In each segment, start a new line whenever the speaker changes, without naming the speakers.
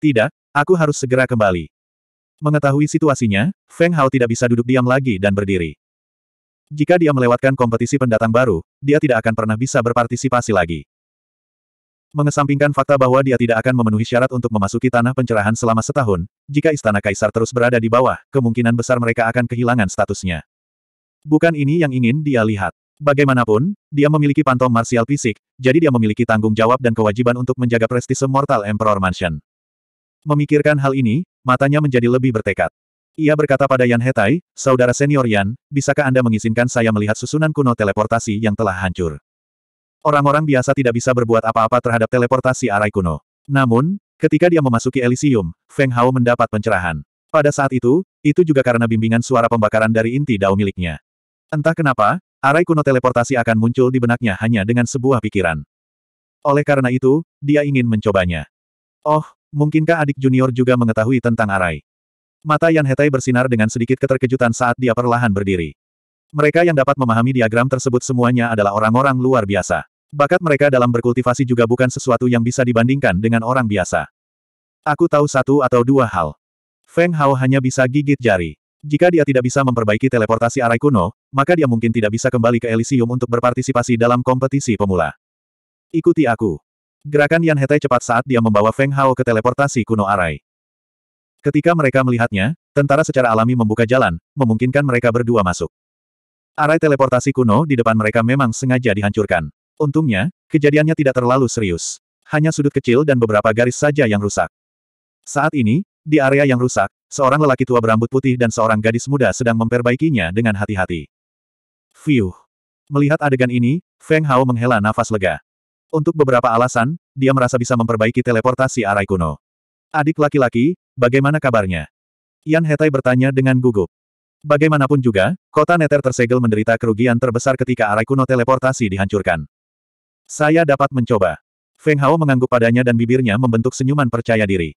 Tidak, aku harus segera kembali. Mengetahui situasinya, Feng Hao tidak bisa duduk diam lagi dan berdiri. Jika dia melewatkan kompetisi pendatang baru, dia tidak akan pernah bisa berpartisipasi lagi. Mengesampingkan fakta bahwa dia tidak akan memenuhi syarat untuk memasuki tanah pencerahan selama setahun, jika istana kaisar terus berada di bawah, kemungkinan besar mereka akan kehilangan statusnya. Bukan ini yang ingin dia lihat. Bagaimanapun, dia memiliki pantom martial fisik, jadi dia memiliki tanggung jawab dan kewajiban untuk menjaga prestise Mortal Emperor Mansion. Memikirkan hal ini, matanya menjadi lebih bertekad. Ia berkata pada Yan Hetai, Saudara senior Yan, bisakah Anda mengizinkan saya melihat susunan kuno teleportasi yang telah hancur? Orang-orang biasa tidak bisa berbuat apa-apa terhadap teleportasi arai kuno. Namun, ketika dia memasuki Elysium, Feng Hao mendapat pencerahan. Pada saat itu, itu juga karena bimbingan suara pembakaran dari inti dao miliknya. Entah kenapa, arai kuno teleportasi akan muncul di benaknya hanya dengan sebuah pikiran. Oleh karena itu, dia ingin mencobanya. Oh, Mungkinkah adik junior juga mengetahui tentang Arai? Mata Yan Hetai bersinar dengan sedikit keterkejutan saat dia perlahan berdiri. Mereka yang dapat memahami diagram tersebut semuanya adalah orang-orang luar biasa. Bakat mereka dalam berkultivasi juga bukan sesuatu yang bisa dibandingkan dengan orang biasa. Aku tahu satu atau dua hal. Feng Hao hanya bisa gigit jari. Jika dia tidak bisa memperbaiki teleportasi arai kuno, maka dia mungkin tidak bisa kembali ke Elysium untuk berpartisipasi dalam kompetisi pemula. Ikuti aku. Gerakan Yan Hetai cepat saat dia membawa Feng Hao ke teleportasi kuno Arai. Ketika mereka melihatnya, tentara secara alami membuka jalan, memungkinkan mereka berdua masuk. Arai teleportasi kuno di depan mereka memang sengaja dihancurkan. Untungnya, kejadiannya tidak terlalu serius. Hanya sudut kecil dan beberapa garis saja yang rusak. Saat ini, di area yang rusak, seorang lelaki tua berambut putih dan seorang gadis muda sedang memperbaikinya dengan hati-hati. Fiuh! Melihat adegan ini, Feng Hao menghela nafas lega. Untuk beberapa alasan, dia merasa bisa memperbaiki teleportasi arai kuno. Adik laki-laki, bagaimana kabarnya? Yan Hetai bertanya dengan gugup. Bagaimanapun juga, kota Neter tersegel menderita kerugian terbesar ketika arai kuno teleportasi dihancurkan. Saya dapat mencoba. Feng Hao mengangguk padanya dan bibirnya membentuk senyuman percaya diri.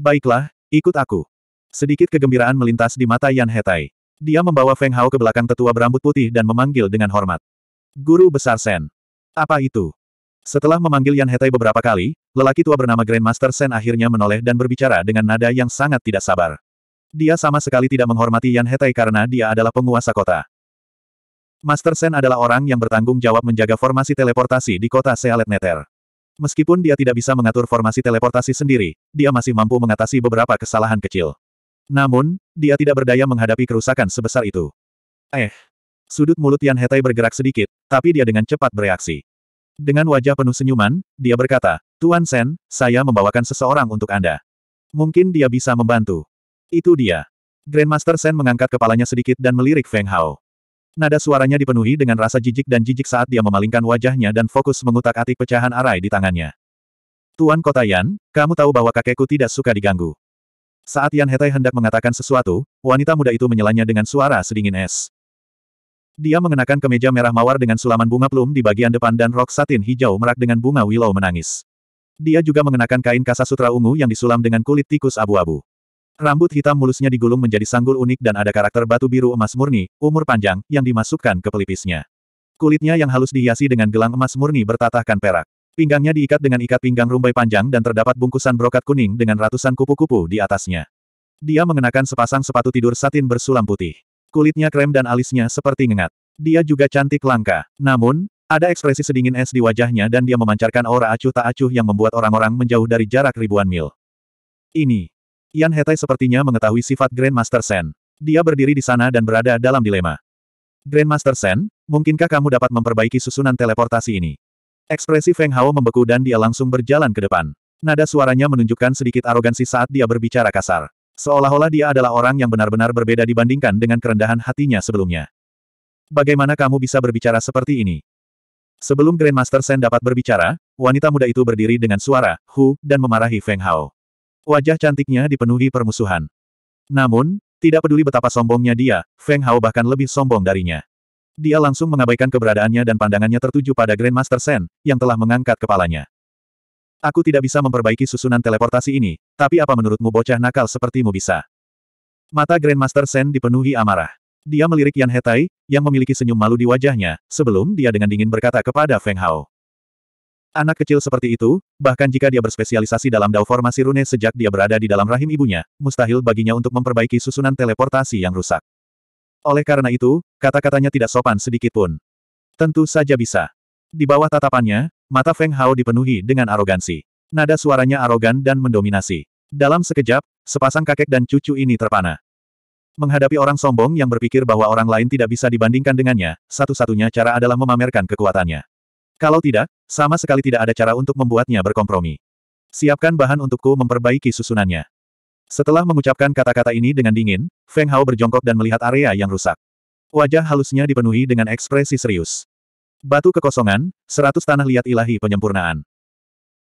Baiklah, ikut aku. Sedikit kegembiraan melintas di mata Yan Hetai. Dia membawa Feng Hao ke belakang tetua berambut putih dan memanggil dengan hormat. Guru Besar Sen. Apa itu? Setelah memanggil Yan Hetai beberapa kali, lelaki tua bernama Grandmaster Sen akhirnya menoleh dan berbicara dengan nada yang sangat tidak sabar. Dia sama sekali tidak menghormati Yan Hetai karena dia adalah penguasa kota. Master Sen adalah orang yang bertanggung jawab menjaga formasi teleportasi di kota Sealet Neter. Meskipun dia tidak bisa mengatur formasi teleportasi sendiri, dia masih mampu mengatasi beberapa kesalahan kecil. Namun, dia tidak berdaya menghadapi kerusakan sebesar itu. Eh. Sudut mulut Yan Hetai bergerak sedikit, tapi dia dengan cepat bereaksi. Dengan wajah penuh senyuman, dia berkata, Tuan Sen, saya membawakan seseorang untuk Anda. Mungkin dia bisa membantu. Itu dia. Grandmaster Sen mengangkat kepalanya sedikit dan melirik Feng Hao. Nada suaranya dipenuhi dengan rasa jijik dan jijik saat dia memalingkan wajahnya dan fokus mengutak-atik pecahan arai di tangannya. Tuan Kota Yan, kamu tahu bahwa kakekku tidak suka diganggu. Saat Yan Hetai hendak mengatakan sesuatu, wanita muda itu menyelanya dengan suara sedingin es. Dia mengenakan kemeja merah mawar dengan sulaman bunga plum di bagian depan dan rok satin hijau merak dengan bunga willow menangis. Dia juga mengenakan kain kasa sutra ungu yang disulam dengan kulit tikus abu-abu. Rambut hitam mulusnya digulung menjadi sanggul unik dan ada karakter batu biru emas murni, umur panjang, yang dimasukkan ke pelipisnya. Kulitnya yang halus dihiasi dengan gelang emas murni bertatahkan perak. Pinggangnya diikat dengan ikat pinggang rumbai panjang dan terdapat bungkusan brokat kuning dengan ratusan kupu-kupu di atasnya. Dia mengenakan sepasang sepatu tidur satin bersulam putih. Kulitnya krem dan alisnya seperti ngengat. Dia juga cantik langka. Namun, ada ekspresi sedingin es di wajahnya dan dia memancarkan aura acuh tak acuh yang membuat orang-orang menjauh dari jarak ribuan mil. Ini. Yan Hetai sepertinya mengetahui sifat Grandmaster Sen. Dia berdiri di sana dan berada dalam dilema. Grandmaster Sen, mungkinkah kamu dapat memperbaiki susunan teleportasi ini? Ekspresi Feng Hao membeku dan dia langsung berjalan ke depan. Nada suaranya menunjukkan sedikit arogansi saat dia berbicara kasar. Seolah-olah dia adalah orang yang benar-benar berbeda dibandingkan dengan kerendahan hatinya sebelumnya. Bagaimana kamu bisa berbicara seperti ini? Sebelum Grandmaster Sen dapat berbicara, wanita muda itu berdiri dengan suara, hu, dan memarahi Feng Hao. Wajah cantiknya dipenuhi permusuhan. Namun, tidak peduli betapa sombongnya dia, Feng Hao bahkan lebih sombong darinya. Dia langsung mengabaikan keberadaannya dan pandangannya tertuju pada Grandmaster Sen, yang telah mengangkat kepalanya. Aku tidak bisa memperbaiki susunan teleportasi ini, tapi apa menurutmu bocah nakal sepertimu bisa? Mata Grandmaster Sen dipenuhi amarah. Dia melirik Yan Hetai, yang memiliki senyum malu di wajahnya, sebelum dia dengan dingin berkata kepada Feng Hao. Anak kecil seperti itu, bahkan jika dia berspesialisasi dalam dao formasi rune sejak dia berada di dalam rahim ibunya, mustahil baginya untuk memperbaiki susunan teleportasi yang rusak. Oleh karena itu, kata-katanya tidak sopan sedikit pun. Tentu saja bisa. Di bawah tatapannya, mata Feng Hao dipenuhi dengan arogansi. Nada suaranya arogan dan mendominasi. Dalam sekejap, sepasang kakek dan cucu ini terpana. Menghadapi orang sombong yang berpikir bahwa orang lain tidak bisa dibandingkan dengannya, satu-satunya cara adalah memamerkan kekuatannya. Kalau tidak, sama sekali tidak ada cara untuk membuatnya berkompromi. Siapkan bahan untukku memperbaiki susunannya. Setelah mengucapkan kata-kata ini dengan dingin, Feng Hao berjongkok dan melihat area yang rusak. Wajah halusnya dipenuhi dengan ekspresi serius. Batu kekosongan, seratus tanah liat ilahi penyempurnaan.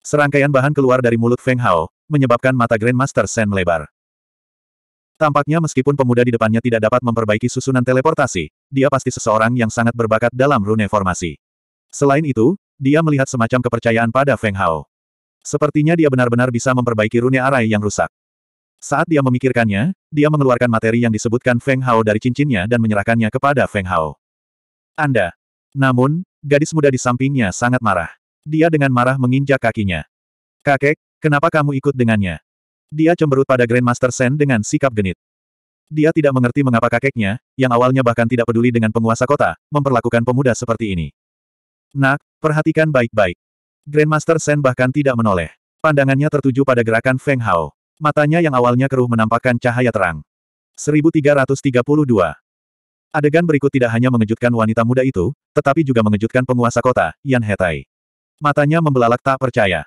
Serangkaian bahan keluar dari mulut Feng Hao, menyebabkan mata Grandmaster Sen melebar. Tampaknya meskipun pemuda di depannya tidak dapat memperbaiki susunan teleportasi, dia pasti seseorang yang sangat berbakat dalam rune formasi. Selain itu, dia melihat semacam kepercayaan pada Feng Hao. Sepertinya dia benar-benar bisa memperbaiki rune arai yang rusak. Saat dia memikirkannya, dia mengeluarkan materi yang disebutkan Feng Hao dari cincinnya dan menyerahkannya kepada Feng Hao. Anda, namun, gadis muda di sampingnya sangat marah. Dia dengan marah menginjak kakinya. Kakek, kenapa kamu ikut dengannya? Dia cemberut pada Grandmaster Sen dengan sikap genit. Dia tidak mengerti mengapa kakeknya, yang awalnya bahkan tidak peduli dengan penguasa kota, memperlakukan pemuda seperti ini. Nak, perhatikan baik-baik. Grandmaster Sen bahkan tidak menoleh. Pandangannya tertuju pada gerakan Feng Hao. Matanya yang awalnya keruh menampakkan cahaya terang. 1332 Adegan berikut tidak hanya mengejutkan wanita muda itu, tetapi juga mengejutkan penguasa kota, Yan Hetai. Matanya membelalak tak percaya.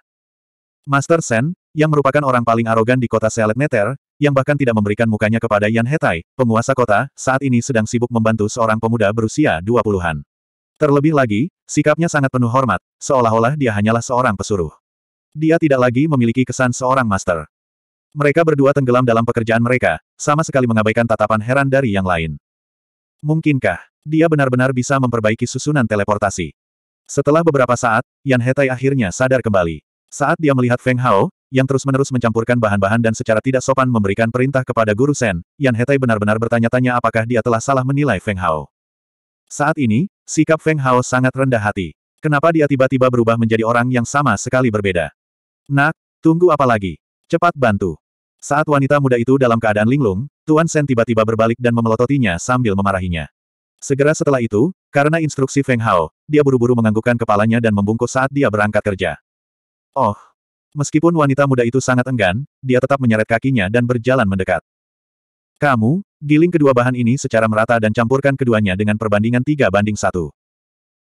Master Shen, yang merupakan orang paling arogan di kota Selet Neter, yang bahkan tidak memberikan mukanya kepada Yan Hetai, penguasa kota, saat ini sedang sibuk membantu seorang pemuda berusia 20-an. Terlebih lagi, sikapnya sangat penuh hormat, seolah-olah dia hanyalah seorang pesuruh. Dia tidak lagi memiliki kesan seorang master. Mereka berdua tenggelam dalam pekerjaan mereka, sama sekali mengabaikan tatapan heran dari yang lain. Mungkinkah dia benar-benar bisa memperbaiki susunan teleportasi? Setelah beberapa saat, Yan Hetai akhirnya sadar kembali. Saat dia melihat Feng Hao, yang terus-menerus mencampurkan bahan-bahan dan secara tidak sopan memberikan perintah kepada Guru Shen. Yan Hetai benar-benar bertanya-tanya apakah dia telah salah menilai Feng Hao. Saat ini, sikap Feng Hao sangat rendah hati. Kenapa dia tiba-tiba berubah menjadi orang yang sama sekali berbeda? Nak, tunggu apa lagi? Cepat bantu. Saat wanita muda itu dalam keadaan linglung, Tuan Sen tiba-tiba berbalik dan memelototinya sambil memarahinya. Segera setelah itu, karena instruksi Feng Hao, dia buru-buru menganggukkan kepalanya dan membungkuk saat dia berangkat kerja. Oh! Meskipun wanita muda itu sangat enggan, dia tetap menyeret kakinya dan berjalan mendekat. Kamu, giling kedua bahan ini secara merata dan campurkan keduanya dengan perbandingan tiga banding satu.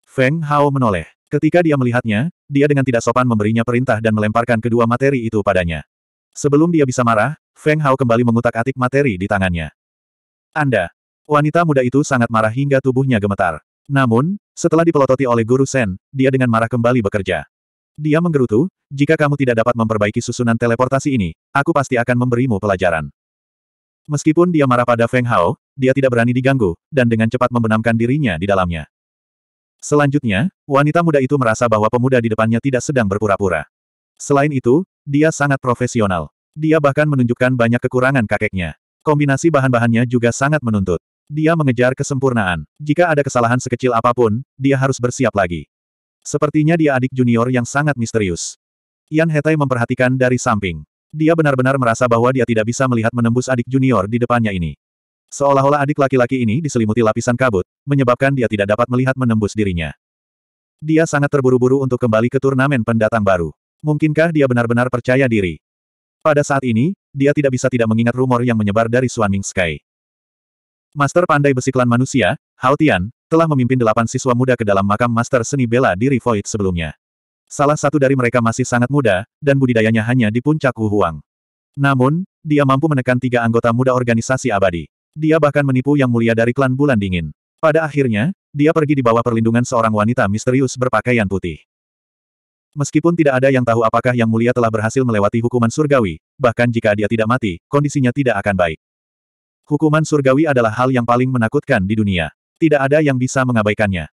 Feng Hao menoleh. Ketika dia melihatnya, dia dengan tidak sopan memberinya perintah dan melemparkan kedua materi itu padanya. Sebelum dia bisa marah, Feng Hao kembali mengutak-atik materi di tangannya. Anda. Wanita muda itu sangat marah hingga tubuhnya gemetar. Namun, setelah dipelototi oleh Guru Shen, dia dengan marah kembali bekerja. Dia menggerutu, jika kamu tidak dapat memperbaiki susunan teleportasi ini, aku pasti akan memberimu pelajaran. Meskipun dia marah pada Feng Hao, dia tidak berani diganggu, dan dengan cepat membenamkan dirinya di dalamnya. Selanjutnya, wanita muda itu merasa bahwa pemuda di depannya tidak sedang berpura-pura. Selain itu, dia sangat profesional. Dia bahkan menunjukkan banyak kekurangan kakeknya. Kombinasi bahan-bahannya juga sangat menuntut. Dia mengejar kesempurnaan. Jika ada kesalahan sekecil apapun, dia harus bersiap lagi. Sepertinya dia adik junior yang sangat misterius. Yan Hetai memperhatikan dari samping. Dia benar-benar merasa bahwa dia tidak bisa melihat menembus adik junior di depannya ini. Seolah-olah adik laki-laki ini diselimuti lapisan kabut, menyebabkan dia tidak dapat melihat menembus dirinya. Dia sangat terburu-buru untuk kembali ke turnamen pendatang baru. Mungkinkah dia benar-benar percaya diri? Pada saat ini, dia tidak bisa tidak mengingat rumor yang menyebar dari Suanming Sky. Master pandai besi klan manusia, Hao Tian, telah memimpin delapan siswa muda ke dalam makam master seni bela diri Void sebelumnya. Salah satu dari mereka masih sangat muda, dan budidayanya hanya di puncak Huang. Namun, dia mampu menekan tiga anggota muda organisasi abadi. Dia bahkan menipu yang mulia dari klan Bulan Dingin. Pada akhirnya, dia pergi di bawah perlindungan seorang wanita misterius berpakaian putih. Meskipun tidak ada yang tahu apakah Yang Mulia telah berhasil melewati hukuman surgawi, bahkan jika dia tidak mati, kondisinya tidak akan baik. Hukuman surgawi adalah hal yang paling menakutkan di dunia. Tidak ada yang bisa mengabaikannya.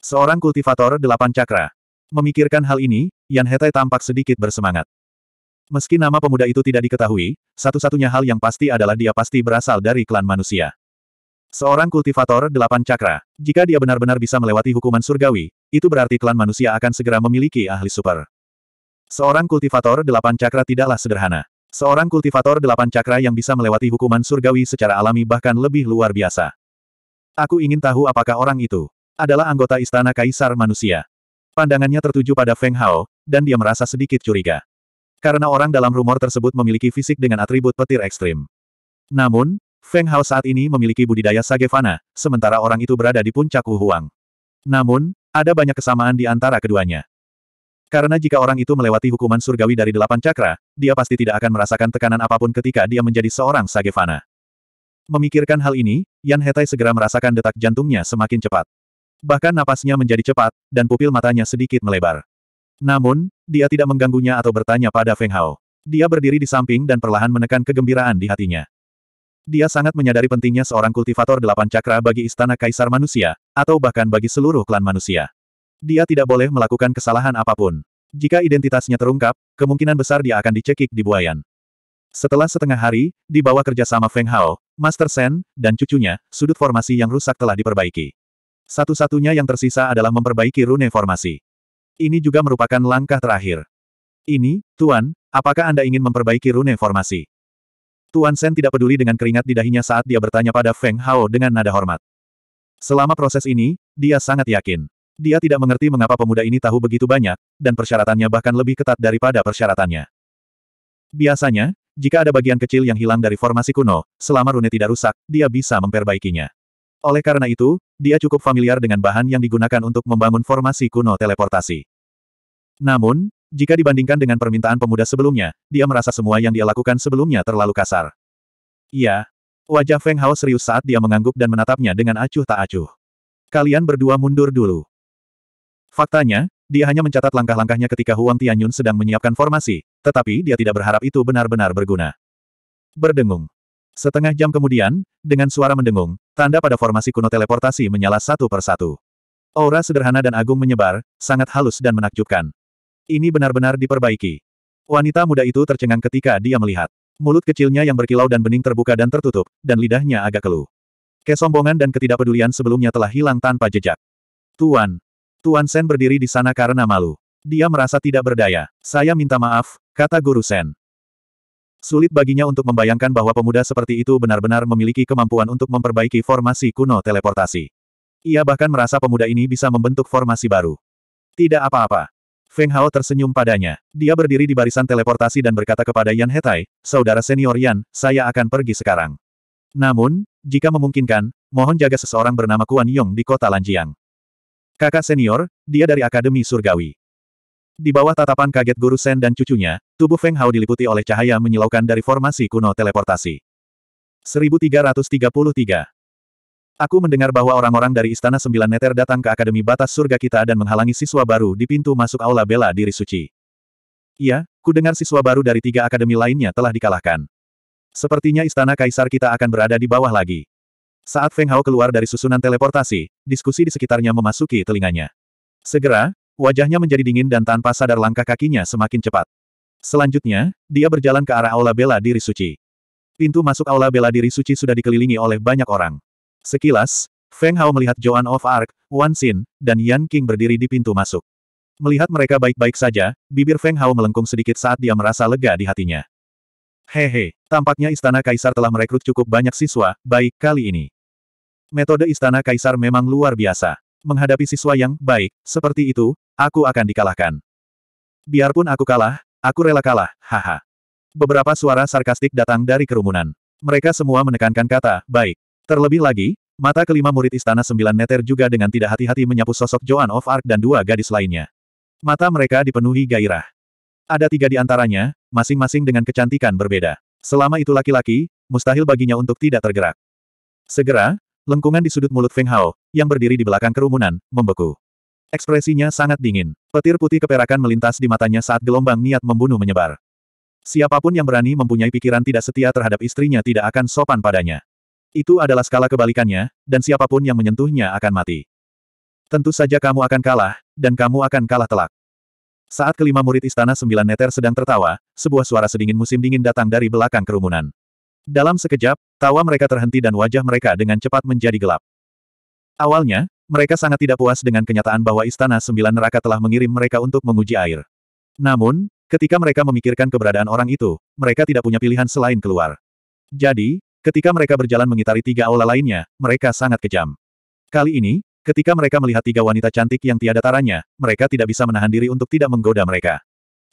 Seorang kultivator delapan cakra. Memikirkan hal ini, Yan Hetai tampak sedikit bersemangat. Meski nama pemuda itu tidak diketahui, satu-satunya hal yang pasti adalah dia pasti berasal dari klan manusia. Seorang kultivator delapan cakra. Jika dia benar-benar bisa melewati hukuman surgawi, itu berarti klan manusia akan segera memiliki ahli super. Seorang kultivator delapan cakra tidaklah sederhana. Seorang kultivator delapan cakra yang bisa melewati hukuman surgawi secara alami bahkan lebih luar biasa. Aku ingin tahu apakah orang itu adalah anggota istana kaisar manusia. Pandangannya tertuju pada Feng Hao, dan dia merasa sedikit curiga. Karena orang dalam rumor tersebut memiliki fisik dengan atribut petir ekstrim. Namun, Feng Hao saat ini memiliki budidaya Sagevana, sementara orang itu berada di puncak Wuhuang. Namun, ada banyak kesamaan di antara keduanya. Karena jika orang itu melewati hukuman surgawi dari delapan cakra, dia pasti tidak akan merasakan tekanan apapun ketika dia menjadi seorang Sagevana. Memikirkan hal ini, Yan Hetai segera merasakan detak jantungnya semakin cepat. Bahkan napasnya menjadi cepat, dan pupil matanya sedikit melebar. Namun, dia tidak mengganggunya atau bertanya pada Feng Hao. Dia berdiri di samping dan perlahan menekan kegembiraan di hatinya. Dia sangat menyadari pentingnya seorang kultivator delapan cakra bagi istana kaisar manusia, atau bahkan bagi seluruh klan manusia. Dia tidak boleh melakukan kesalahan apapun. Jika identitasnya terungkap, kemungkinan besar dia akan dicekik di buayan. Setelah setengah hari, di bawah kerjasama Feng Hao, Master Shen, dan cucunya, sudut formasi yang rusak telah diperbaiki. Satu-satunya yang tersisa adalah memperbaiki rune formasi. Ini juga merupakan langkah terakhir. Ini, Tuan, apakah Anda ingin memperbaiki rune formasi? Tuan Sen tidak peduli dengan keringat di dahinya saat dia bertanya pada Feng Hao dengan nada hormat. Selama proses ini, dia sangat yakin. Dia tidak mengerti mengapa pemuda ini tahu begitu banyak, dan persyaratannya bahkan lebih ketat daripada persyaratannya. Biasanya, jika ada bagian kecil yang hilang dari formasi kuno, selama rune tidak rusak, dia bisa memperbaikinya. Oleh karena itu, dia cukup familiar dengan bahan yang digunakan untuk membangun formasi kuno teleportasi. Namun, jika dibandingkan dengan permintaan pemuda sebelumnya, dia merasa semua yang dia lakukan sebelumnya terlalu kasar. Iya. Wajah Feng Hao serius saat dia mengangguk dan menatapnya dengan acuh tak acuh. Kalian berdua mundur dulu. Faktanya, dia hanya mencatat langkah-langkahnya ketika Huang Tianyun sedang menyiapkan formasi, tetapi dia tidak berharap itu benar-benar berguna. Berdengung. Setengah jam kemudian, dengan suara mendengung, tanda pada formasi kuno teleportasi menyala satu persatu. Aura sederhana dan agung menyebar, sangat halus dan menakjubkan. Ini benar-benar diperbaiki. Wanita muda itu tercengang ketika dia melihat. Mulut kecilnya yang berkilau dan bening terbuka dan tertutup, dan lidahnya agak keluh. Kesombongan dan ketidakpedulian sebelumnya telah hilang tanpa jejak. Tuan. Tuan Sen berdiri di sana karena malu. Dia merasa tidak berdaya. Saya minta maaf, kata Guru Sen. Sulit baginya untuk membayangkan bahwa pemuda seperti itu benar-benar memiliki kemampuan untuk memperbaiki formasi kuno teleportasi. Ia bahkan merasa pemuda ini bisa membentuk formasi baru. Tidak apa-apa. Feng Hao tersenyum padanya. Dia berdiri di barisan teleportasi dan berkata kepada Yan Hetai, Saudara senior Yan, saya akan pergi sekarang. Namun, jika memungkinkan, mohon jaga seseorang bernama Kuan Yong di kota Lanjiang. Kakak senior, dia dari Akademi Surgawi. Di bawah tatapan kaget guru Sen dan cucunya, tubuh Feng Hao diliputi oleh cahaya menyilaukan dari formasi kuno teleportasi. 1333 Aku mendengar bahwa orang-orang dari Istana Sembilan Neter datang ke Akademi Batas Surga kita dan menghalangi siswa baru di pintu masuk Aula Bela Diri Suci. Iya, ku dengar siswa baru dari tiga akademi lainnya telah dikalahkan. Sepertinya Istana Kaisar kita akan berada di bawah lagi. Saat Feng Hao keluar dari susunan teleportasi, diskusi di sekitarnya memasuki telinganya. Segera, wajahnya menjadi dingin dan tanpa sadar langkah kakinya semakin cepat. Selanjutnya, dia berjalan ke arah Aula Bela Diri Suci. Pintu masuk Aula Bela Diri Suci sudah dikelilingi oleh banyak orang. Sekilas, Feng Hao melihat Joan of Arc, Wan Xin, dan Yan King berdiri di pintu masuk. Melihat mereka baik-baik saja, bibir Feng Hao melengkung sedikit saat dia merasa lega di hatinya. Hehe, tampaknya Istana Kaisar telah merekrut cukup banyak siswa, baik kali ini. Metode Istana Kaisar memang luar biasa. Menghadapi siswa yang baik, seperti itu, aku akan dikalahkan. Biarpun aku kalah, aku rela kalah, haha. Beberapa suara sarkastik datang dari kerumunan. Mereka semua menekankan kata, baik. Terlebih lagi, mata kelima murid Istana Sembilan Neter juga dengan tidak hati-hati menyapu sosok Joan of Arc dan dua gadis lainnya. Mata mereka dipenuhi gairah. Ada tiga di antaranya, masing-masing dengan kecantikan berbeda. Selama itu laki-laki, mustahil baginya untuk tidak tergerak. Segera, lengkungan di sudut mulut Feng Hao, yang berdiri di belakang kerumunan, membeku. Ekspresinya sangat dingin. Petir putih keperakan melintas di matanya saat gelombang niat membunuh menyebar. Siapapun yang berani mempunyai pikiran tidak setia terhadap istrinya tidak akan sopan padanya. Itu adalah skala kebalikannya, dan siapapun yang menyentuhnya akan mati. Tentu saja kamu akan kalah, dan kamu akan kalah telak. Saat kelima murid Istana Sembilan Neter sedang tertawa, sebuah suara sedingin musim dingin datang dari belakang kerumunan. Dalam sekejap, tawa mereka terhenti dan wajah mereka dengan cepat menjadi gelap. Awalnya, mereka sangat tidak puas dengan kenyataan bahwa Istana Sembilan Neraka telah mengirim mereka untuk menguji air. Namun, ketika mereka memikirkan keberadaan orang itu, mereka tidak punya pilihan selain keluar. Jadi, Ketika mereka berjalan mengitari tiga aula lainnya, mereka sangat kejam. Kali ini, ketika mereka melihat tiga wanita cantik yang tiada taranya, mereka tidak bisa menahan diri untuk tidak menggoda mereka.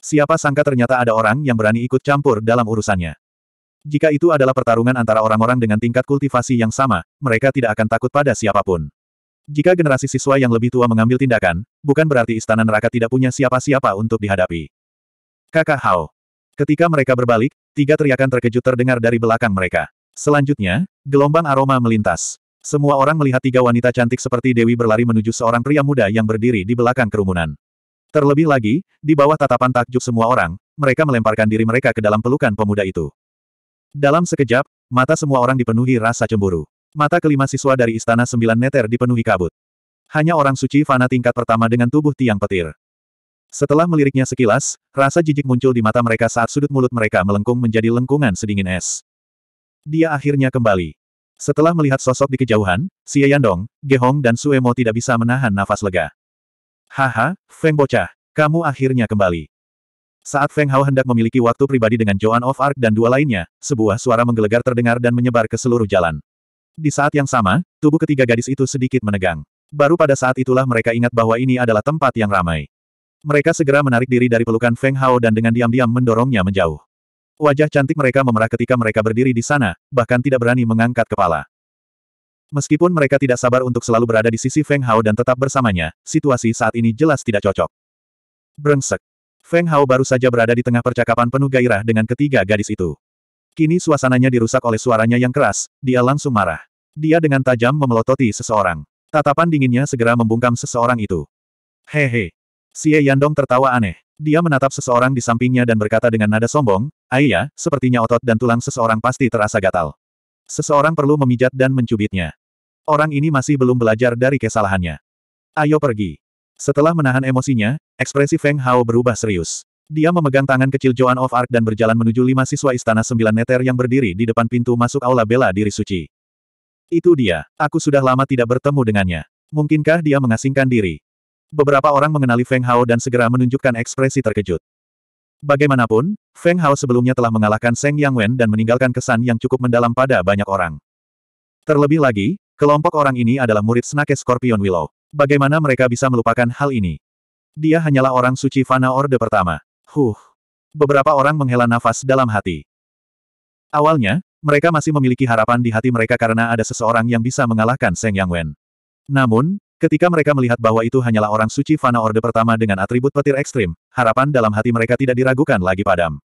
Siapa sangka ternyata ada orang yang berani ikut campur dalam urusannya. Jika itu adalah pertarungan antara orang-orang dengan tingkat kultivasi yang sama, mereka tidak akan takut pada siapapun. Jika generasi siswa yang lebih tua mengambil tindakan, bukan berarti istana neraka tidak punya siapa-siapa untuk dihadapi. Kakak Hao. Ketika mereka berbalik, tiga teriakan terkejut terdengar dari belakang mereka. Selanjutnya, gelombang aroma melintas. Semua orang melihat tiga wanita cantik seperti Dewi berlari menuju seorang pria muda yang berdiri di belakang kerumunan. Terlebih lagi, di bawah tatapan takjub semua orang, mereka melemparkan diri mereka ke dalam pelukan pemuda itu. Dalam sekejap, mata semua orang dipenuhi rasa cemburu. Mata kelima siswa dari Istana Sembilan Neter dipenuhi kabut. Hanya orang suci fana tingkat pertama dengan tubuh tiang petir. Setelah meliriknya sekilas, rasa jijik muncul di mata mereka saat sudut mulut mereka melengkung menjadi lengkungan sedingin es. Dia akhirnya kembali. Setelah melihat sosok di kejauhan, Xie Yandong, Gehong dan Suemo tidak bisa menahan nafas lega. Haha, Feng Bocah, kamu akhirnya kembali. Saat Feng Hao hendak memiliki waktu pribadi dengan Joan of Arc dan dua lainnya, sebuah suara menggelegar terdengar dan menyebar ke seluruh jalan. Di saat yang sama, tubuh ketiga gadis itu sedikit menegang. Baru pada saat itulah mereka ingat bahwa ini adalah tempat yang ramai. Mereka segera menarik diri dari pelukan Feng Hao dan dengan diam-diam mendorongnya menjauh. Wajah cantik mereka memerah ketika mereka berdiri di sana, bahkan tidak berani mengangkat kepala. Meskipun mereka tidak sabar untuk selalu berada di sisi Feng Hao dan tetap bersamanya, situasi saat ini jelas tidak cocok. Brengsek. Feng Hao baru saja berada di tengah percakapan penuh gairah dengan ketiga gadis itu. Kini suasananya dirusak oleh suaranya yang keras, dia langsung marah. Dia dengan tajam memelototi seseorang. Tatapan dinginnya segera membungkam seseorang itu. Hehe. Xie Yandong tertawa aneh. Dia menatap seseorang di sampingnya dan berkata dengan nada sombong, "Aya, sepertinya otot dan tulang seseorang pasti terasa gatal. Seseorang perlu memijat dan mencubitnya. Orang ini masih belum belajar dari kesalahannya. Ayo pergi. Setelah menahan emosinya, ekspresi Feng Hao berubah serius. Dia memegang tangan kecil Joan of Arc dan berjalan menuju lima siswa istana sembilan neter yang berdiri di depan pintu masuk aula bela diri suci. Itu dia, aku sudah lama tidak bertemu dengannya. Mungkinkah dia mengasingkan diri? beberapa orang mengenali Feng Hao dan segera menunjukkan ekspresi terkejut. Bagaimanapun, Feng Hao sebelumnya telah mengalahkan Seng Yang Wen dan meninggalkan kesan yang cukup mendalam pada banyak orang. Terlebih lagi, kelompok orang ini adalah murid Snake Scorpion Willow. Bagaimana mereka bisa melupakan hal ini? Dia hanyalah orang suci Fana Orde pertama. Huh. Beberapa orang menghela nafas dalam hati. Awalnya, mereka masih memiliki harapan di hati mereka karena ada seseorang yang bisa mengalahkan Seng Yang Wen. Namun, Ketika mereka melihat bahwa itu hanyalah orang suci Fana Orde pertama dengan atribut petir ekstrim, harapan dalam hati mereka tidak diragukan lagi padam.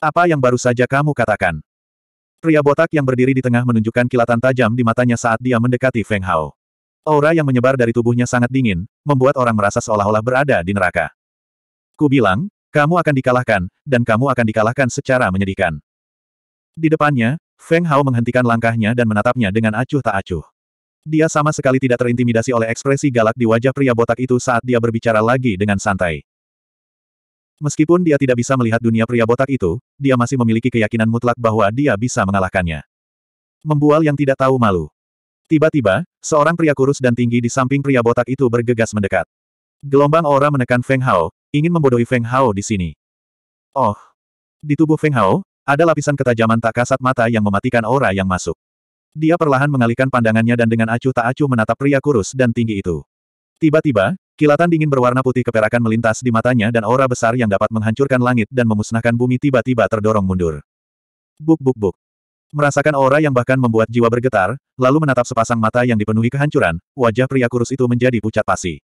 Apa yang baru saja kamu katakan? Pria botak yang berdiri di tengah menunjukkan kilatan tajam di matanya saat dia mendekati Feng Hao. Aura yang menyebar dari tubuhnya sangat dingin, membuat orang merasa seolah-olah berada di neraka. Ku bilang, kamu akan dikalahkan, dan kamu akan dikalahkan secara menyedihkan. Di depannya, Feng Hao menghentikan langkahnya dan menatapnya dengan acuh tak acuh. Dia sama sekali tidak terintimidasi oleh ekspresi galak di wajah pria botak itu saat dia berbicara lagi dengan santai. Meskipun dia tidak bisa melihat dunia pria botak itu, dia masih memiliki keyakinan mutlak bahwa dia bisa mengalahkannya. Membual yang tidak tahu malu. Tiba-tiba, seorang pria kurus dan tinggi di samping pria botak itu bergegas mendekat. Gelombang aura menekan Feng Hao, ingin membodohi Feng Hao di sini. Oh! Di tubuh Feng Hao, ada lapisan ketajaman tak kasat mata yang mematikan aura yang masuk. Dia perlahan mengalihkan pandangannya dan dengan acuh tak acuh menatap pria kurus dan tinggi itu. Tiba-tiba, kilatan dingin berwarna putih keperakan melintas di matanya dan aura besar yang dapat menghancurkan langit dan memusnahkan bumi tiba-tiba terdorong mundur. Buk buk buk. Merasakan aura yang bahkan membuat jiwa bergetar, lalu menatap sepasang mata yang dipenuhi kehancuran, wajah pria kurus itu menjadi pucat pasi.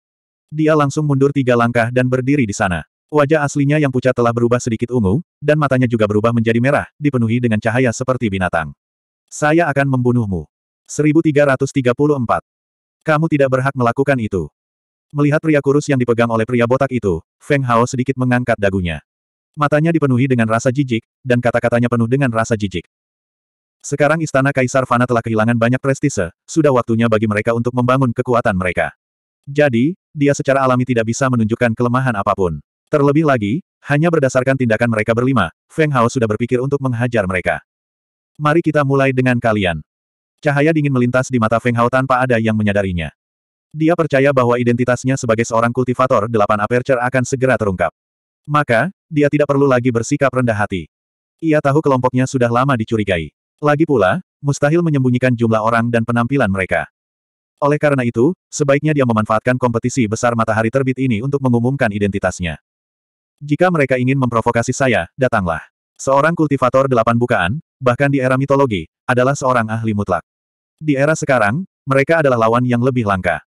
Dia langsung mundur tiga langkah dan berdiri di sana. Wajah aslinya yang pucat telah berubah sedikit ungu, dan matanya juga berubah menjadi merah, dipenuhi dengan cahaya seperti binatang. Saya akan membunuhmu. 1334. Kamu tidak berhak melakukan itu. Melihat pria kurus yang dipegang oleh pria botak itu, Feng Hao sedikit mengangkat dagunya. Matanya dipenuhi dengan rasa jijik, dan kata-katanya penuh dengan rasa jijik. Sekarang istana Kaisar Fana telah kehilangan banyak prestise, sudah waktunya bagi mereka untuk membangun kekuatan mereka. Jadi, dia secara alami tidak bisa menunjukkan kelemahan apapun. Terlebih lagi, hanya berdasarkan tindakan mereka berlima, Feng Hao sudah berpikir untuk menghajar mereka. Mari kita mulai dengan kalian. Cahaya dingin melintas di mata Feng Hao tanpa ada yang menyadarinya. Dia percaya bahwa identitasnya sebagai seorang kultivator delapan aperture akan segera terungkap. Maka, dia tidak perlu lagi bersikap rendah hati. Ia tahu kelompoknya sudah lama dicurigai. Lagi pula, mustahil menyembunyikan jumlah orang dan penampilan mereka. Oleh karena itu, sebaiknya dia memanfaatkan kompetisi besar matahari terbit ini untuk mengumumkan identitasnya. Jika mereka ingin memprovokasi saya, datanglah. Seorang kultivator delapan bukaan, bahkan di era mitologi, adalah seorang ahli mutlak. Di era sekarang, mereka adalah lawan yang lebih langka.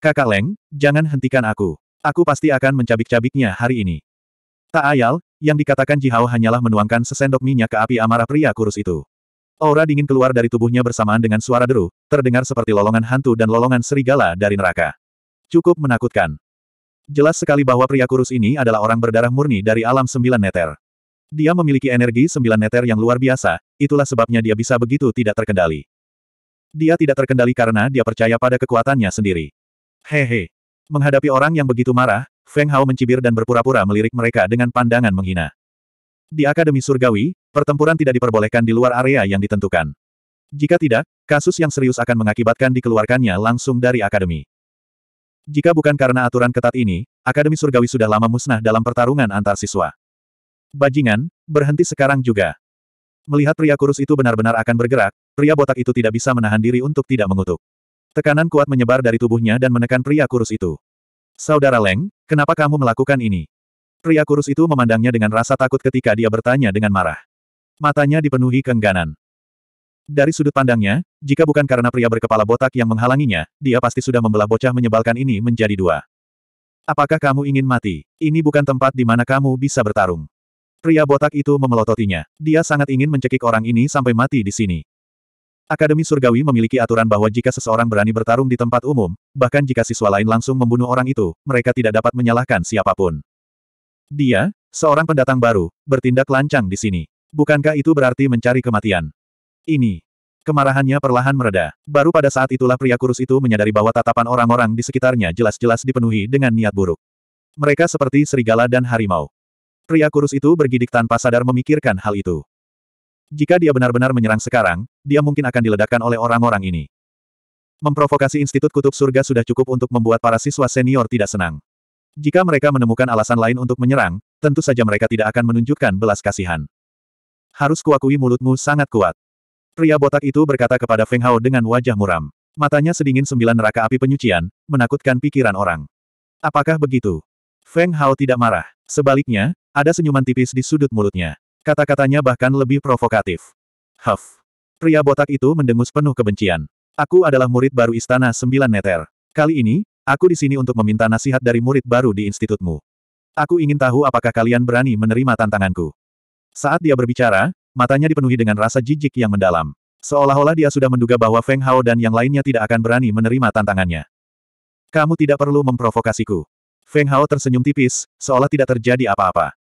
Kakak Leng, jangan hentikan aku. Aku pasti akan mencabik-cabiknya hari ini. Tak ayal, yang dikatakan Jihao hanyalah menuangkan sesendok minyak ke api amarah pria kurus itu. Aura dingin keluar dari tubuhnya bersamaan dengan suara deru, terdengar seperti lolongan hantu dan lolongan serigala dari neraka. Cukup menakutkan. Jelas sekali bahwa pria kurus ini adalah orang berdarah murni dari alam sembilan neter. Dia memiliki energi sembilan neter yang luar biasa, itulah sebabnya dia bisa begitu tidak terkendali. Dia tidak terkendali karena dia percaya pada kekuatannya sendiri. Hehe. Menghadapi orang yang begitu marah, Feng Hao mencibir dan berpura-pura melirik mereka dengan pandangan menghina. Di Akademi Surgawi, pertempuran tidak diperbolehkan di luar area yang ditentukan. Jika tidak, kasus yang serius akan mengakibatkan dikeluarkannya langsung dari Akademi. Jika bukan karena aturan ketat ini, Akademi Surgawi sudah lama musnah dalam pertarungan antar siswa. Bajingan, berhenti sekarang juga. Melihat pria kurus itu benar-benar akan bergerak, pria botak itu tidak bisa menahan diri untuk tidak mengutuk. Tekanan kuat menyebar dari tubuhnya dan menekan pria kurus itu. Saudara Leng, kenapa kamu melakukan ini? Pria kurus itu memandangnya dengan rasa takut ketika dia bertanya dengan marah. Matanya dipenuhi keengganan. Dari sudut pandangnya, jika bukan karena pria berkepala botak yang menghalanginya, dia pasti sudah membelah bocah menyebalkan ini menjadi dua. Apakah kamu ingin mati? Ini bukan tempat di mana kamu bisa bertarung. Pria botak itu memelototinya. Dia sangat ingin mencekik orang ini sampai mati di sini. Akademi Surgawi memiliki aturan bahwa jika seseorang berani bertarung di tempat umum, bahkan jika siswa lain langsung membunuh orang itu, mereka tidak dapat menyalahkan siapapun. Dia, seorang pendatang baru, bertindak lancang di sini. Bukankah itu berarti mencari kematian? Ini. Kemarahannya perlahan mereda. Baru pada saat itulah pria kurus itu menyadari bahwa tatapan orang-orang di sekitarnya jelas-jelas dipenuhi dengan niat buruk. Mereka seperti serigala dan harimau. Pria kurus itu bergidik tanpa sadar memikirkan hal itu. Jika dia benar-benar menyerang sekarang, dia mungkin akan diledakkan oleh orang-orang ini. Memprovokasi Institut Kutub Surga sudah cukup untuk membuat para siswa senior tidak senang. Jika mereka menemukan alasan lain untuk menyerang, tentu saja mereka tidak akan menunjukkan belas kasihan. Harus kuakui mulutmu sangat kuat. Pria botak itu berkata kepada Feng Hao dengan wajah muram. Matanya sedingin sembilan neraka api penyucian, menakutkan pikiran orang. Apakah begitu? Feng Hao tidak marah. Sebaliknya, ada senyuman tipis di sudut mulutnya. Kata-katanya bahkan lebih provokatif. Huff. Pria botak itu mendengus penuh kebencian. Aku adalah murid baru Istana Sembilan Neter. Kali ini, aku di sini untuk meminta nasihat dari murid baru di institutmu. Aku ingin tahu apakah kalian berani menerima tantanganku. Saat dia berbicara, matanya dipenuhi dengan rasa jijik yang mendalam. Seolah-olah dia sudah menduga bahwa Feng Hao dan yang lainnya tidak akan berani menerima tantangannya. Kamu tidak perlu memprovokasiku. Feng Hao tersenyum tipis, seolah tidak terjadi apa-apa.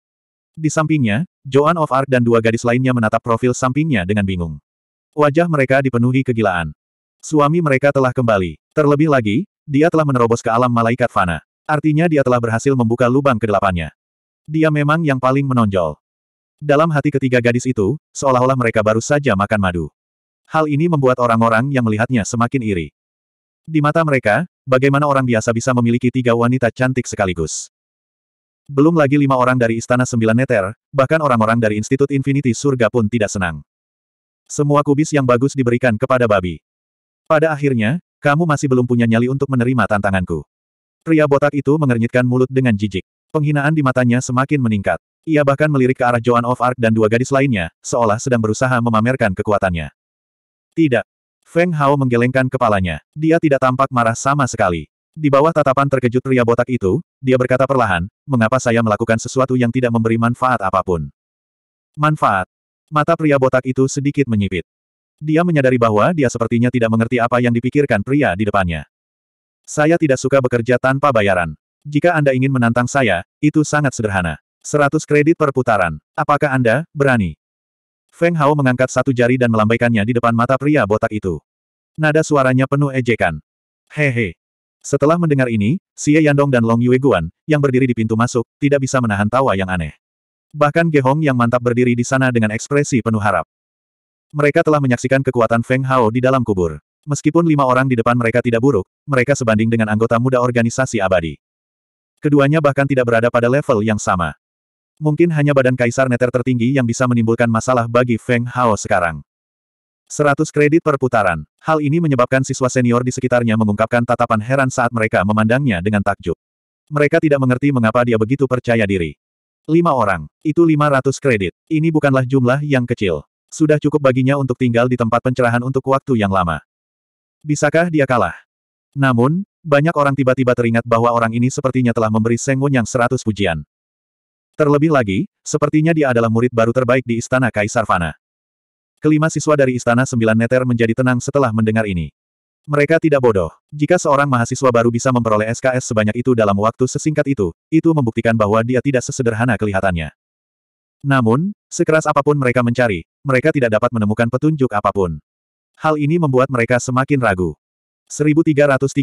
Di sampingnya, Joan of Arc dan dua gadis lainnya menatap profil sampingnya dengan bingung. Wajah mereka dipenuhi kegilaan. Suami mereka telah kembali. Terlebih lagi, dia telah menerobos ke alam malaikat fana. Artinya dia telah berhasil membuka lubang kedelapannya. Dia memang yang paling menonjol. Dalam hati ketiga gadis itu, seolah-olah mereka baru saja makan madu. Hal ini membuat orang-orang yang melihatnya semakin iri. Di mata mereka, Bagaimana orang biasa bisa memiliki tiga wanita cantik sekaligus? Belum lagi lima orang dari Istana Sembilan Neter, bahkan orang-orang dari Institut Infinity Surga pun tidak senang. Semua kubis yang bagus diberikan kepada babi. Pada akhirnya, kamu masih belum punya nyali untuk menerima tantanganku. Pria botak itu mengernyitkan mulut dengan jijik. Penghinaan di matanya semakin meningkat. Ia bahkan melirik ke arah Joan of Arc dan dua gadis lainnya, seolah sedang berusaha memamerkan kekuatannya. Tidak, Feng Hao menggelengkan kepalanya. Dia tidak tampak marah sama sekali. Di bawah tatapan terkejut pria botak itu, dia berkata perlahan, mengapa saya melakukan sesuatu yang tidak memberi manfaat apapun? Manfaat. Mata pria botak itu sedikit menyipit. Dia menyadari bahwa dia sepertinya tidak mengerti apa yang dipikirkan pria di depannya. Saya tidak suka bekerja tanpa bayaran. Jika Anda ingin menantang saya, itu sangat sederhana. 100 kredit per putaran. Apakah Anda berani? Feng Hao mengangkat satu jari dan melambaikannya di depan mata pria botak itu. Nada suaranya penuh ejekan. Hehe. Setelah mendengar ini, Xie Yandong dan Long Yue Guan, yang berdiri di pintu masuk, tidak bisa menahan tawa yang aneh. Bahkan Ge Hong yang mantap berdiri di sana dengan ekspresi penuh harap. Mereka telah menyaksikan kekuatan Feng Hao di dalam kubur. Meskipun lima orang di depan mereka tidak buruk, mereka sebanding dengan anggota muda organisasi abadi. Keduanya bahkan tidak berada pada level yang sama. Mungkin hanya badan kaisar neter tertinggi yang bisa menimbulkan masalah bagi Feng Hao sekarang. 100 kredit per putaran. Hal ini menyebabkan siswa senior di sekitarnya mengungkapkan tatapan heran saat mereka memandangnya dengan takjub. Mereka tidak mengerti mengapa dia begitu percaya diri. Lima orang. Itu 500 kredit. Ini bukanlah jumlah yang kecil. Sudah cukup baginya untuk tinggal di tempat pencerahan untuk waktu yang lama. Bisakah dia kalah? Namun, banyak orang tiba-tiba teringat bahwa orang ini sepertinya telah memberi sengun yang seratus pujian. Terlebih lagi, sepertinya dia adalah murid baru terbaik di Istana Kaisar Fana. Kelima siswa dari Istana Sembilan Neter menjadi tenang setelah mendengar ini. Mereka tidak bodoh. Jika seorang mahasiswa baru bisa memperoleh SKS sebanyak itu dalam waktu sesingkat itu, itu membuktikan bahwa dia tidak sesederhana kelihatannya. Namun, sekeras apapun mereka mencari, mereka tidak dapat menemukan petunjuk apapun. Hal ini membuat mereka semakin ragu. 1335.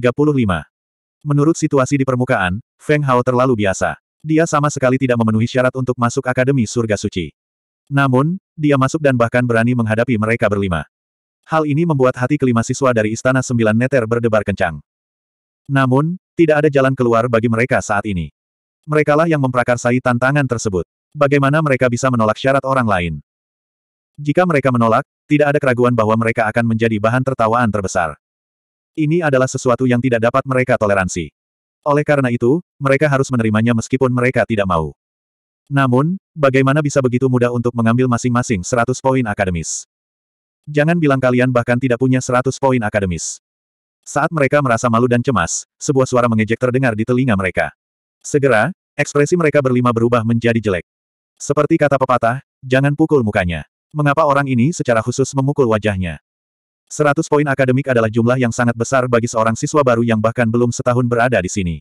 Menurut situasi di permukaan, Feng Hao terlalu biasa. Dia sama sekali tidak memenuhi syarat untuk masuk Akademi Surga Suci. Namun, dia masuk dan bahkan berani menghadapi mereka berlima. Hal ini membuat hati kelima siswa dari Istana Sembilan Neter berdebar kencang. Namun, tidak ada jalan keluar bagi mereka saat ini. Merekalah yang memprakarsai tantangan tersebut. Bagaimana mereka bisa menolak syarat orang lain? Jika mereka menolak, tidak ada keraguan bahwa mereka akan menjadi bahan tertawaan terbesar. Ini adalah sesuatu yang tidak dapat mereka toleransi. Oleh karena itu, mereka harus menerimanya meskipun mereka tidak mau. Namun, bagaimana bisa begitu mudah untuk mengambil masing-masing 100 poin akademis? Jangan bilang kalian bahkan tidak punya 100 poin akademis. Saat mereka merasa malu dan cemas, sebuah suara mengejek terdengar di telinga mereka. Segera, ekspresi mereka berlima berubah menjadi jelek. Seperti kata pepatah, jangan pukul mukanya. Mengapa orang ini secara khusus memukul wajahnya? 100 poin akademik adalah jumlah yang sangat besar bagi seorang siswa baru yang bahkan belum setahun berada di sini.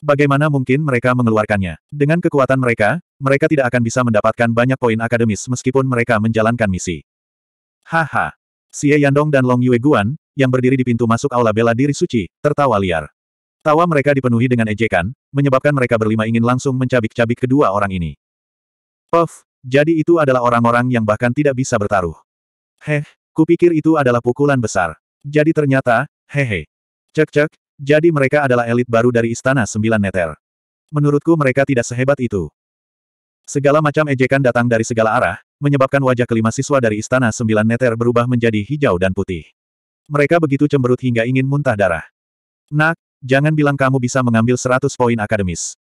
Bagaimana mungkin mereka mengeluarkannya? Dengan kekuatan mereka, mereka tidak akan bisa mendapatkan banyak poin akademis meskipun mereka menjalankan misi. Haha. Xie Yandong dan Long Yue Guan, yang berdiri di pintu masuk aula bela diri suci, tertawa liar. Tawa mereka dipenuhi dengan ejekan, menyebabkan mereka berlima ingin langsung mencabik-cabik kedua orang ini. Puff, jadi itu adalah orang-orang yang bahkan tidak bisa bertaruh. Heh, Kupikir itu adalah pukulan besar. Jadi ternyata, hehe. Cek-cek, jadi mereka adalah elit baru dari Istana Sembilan Neter. Menurutku mereka tidak sehebat itu. Segala macam ejekan datang dari segala arah, menyebabkan wajah kelima siswa dari Istana Sembilan Neter berubah menjadi hijau dan putih. Mereka begitu cemberut hingga ingin muntah darah. Nak, jangan bilang kamu bisa mengambil 100 poin akademis.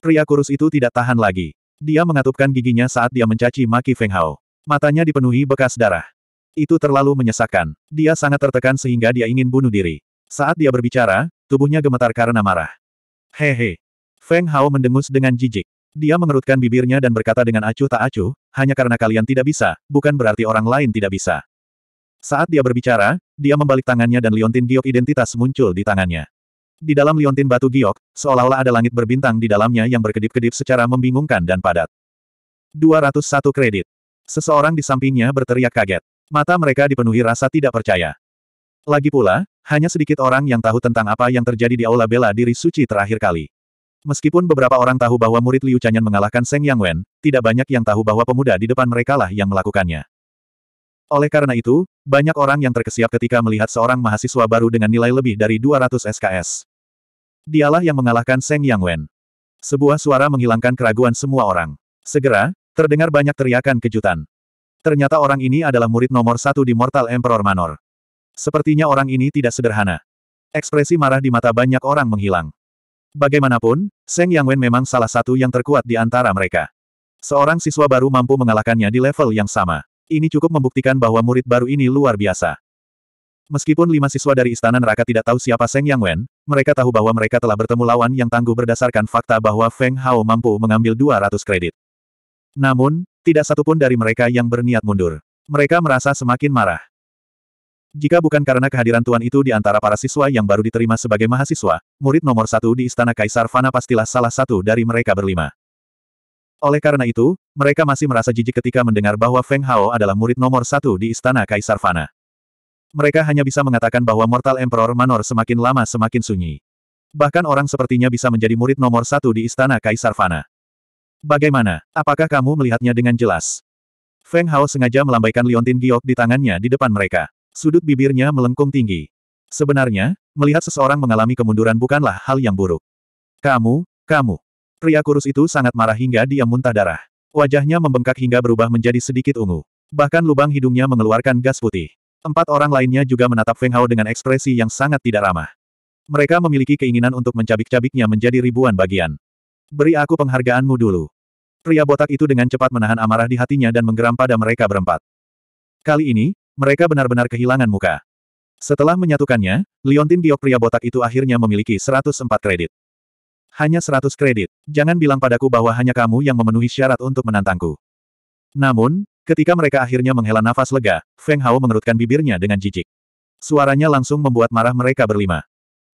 Pria kurus itu tidak tahan lagi. Dia mengatupkan giginya saat dia mencaci maki Feng Hao. Matanya dipenuhi bekas darah. Itu terlalu menyesakkan. Dia sangat tertekan sehingga dia ingin bunuh diri. Saat dia berbicara, tubuhnya gemetar karena marah. Hehe. Feng Hao mendengus dengan jijik. Dia mengerutkan bibirnya dan berkata dengan acuh tak acuh, hanya karena kalian tidak bisa, bukan berarti orang lain tidak bisa. Saat dia berbicara, dia membalik tangannya dan liontin giok identitas muncul di tangannya. Di dalam liontin batu giok, seolah-olah ada langit berbintang di dalamnya yang berkedip-kedip secara membingungkan dan padat. 201 kredit. Seseorang di sampingnya berteriak kaget. Mata mereka dipenuhi rasa tidak percaya. Lagi pula, hanya sedikit orang yang tahu tentang apa yang terjadi di Aula Bela Diri Suci terakhir kali. Meskipun beberapa orang tahu bahwa murid Liu Chanyan mengalahkan Seng Yang Wen, tidak banyak yang tahu bahwa pemuda di depan merekalah yang melakukannya. Oleh karena itu, banyak orang yang terkesiap ketika melihat seorang mahasiswa baru dengan nilai lebih dari 200 SKS. Dialah yang mengalahkan Seng Yang Wen. Sebuah suara menghilangkan keraguan semua orang. Segera, terdengar banyak teriakan kejutan. Ternyata orang ini adalah murid nomor satu di Mortal Emperor Manor. Sepertinya orang ini tidak sederhana. Ekspresi marah di mata banyak orang menghilang. Bagaimanapun, Seng Yang Wen memang salah satu yang terkuat di antara mereka. Seorang siswa baru mampu mengalahkannya di level yang sama. Ini cukup membuktikan bahwa murid baru ini luar biasa. Meskipun lima siswa dari Istana Neraka tidak tahu siapa Seng Yang Wen, mereka tahu bahwa mereka telah bertemu lawan yang tangguh berdasarkan fakta bahwa Feng Hao mampu mengambil 200 kredit. Namun, tidak satupun dari mereka yang berniat mundur. Mereka merasa semakin marah. Jika bukan karena kehadiran Tuan itu di antara para siswa yang baru diterima sebagai mahasiswa, murid nomor satu di Istana Kaisar Fana pastilah salah satu dari mereka berlima. Oleh karena itu, mereka masih merasa jijik ketika mendengar bahwa Feng Hao adalah murid nomor satu di Istana Kaisar Fana. Mereka hanya bisa mengatakan bahwa Mortal Emperor Manor semakin lama semakin sunyi. Bahkan orang sepertinya bisa menjadi murid nomor satu di Istana Kaisar Fana. Bagaimana? Apakah kamu melihatnya dengan jelas? Feng Hao sengaja melambaikan liontin giok di tangannya di depan mereka. Sudut bibirnya melengkung tinggi. Sebenarnya, melihat seseorang mengalami kemunduran bukanlah hal yang buruk. Kamu, kamu. Pria kurus itu sangat marah hingga dia muntah darah. Wajahnya membengkak hingga berubah menjadi sedikit ungu. Bahkan lubang hidungnya mengeluarkan gas putih. Empat orang lainnya juga menatap Feng Hao dengan ekspresi yang sangat tidak ramah. Mereka memiliki keinginan untuk mencabik-cabiknya menjadi ribuan bagian. Beri aku penghargaanmu dulu. Pria botak itu dengan cepat menahan amarah di hatinya dan menggeram pada mereka berempat. Kali ini, mereka benar-benar kehilangan muka. Setelah menyatukannya, Liontin Giok pria botak itu akhirnya memiliki 104 kredit. Hanya 100 kredit. Jangan bilang padaku bahwa hanya kamu yang memenuhi syarat untuk menantangku. Namun, ketika mereka akhirnya menghela nafas lega, Feng Hao mengerutkan bibirnya dengan jijik. Suaranya langsung membuat marah mereka berlima.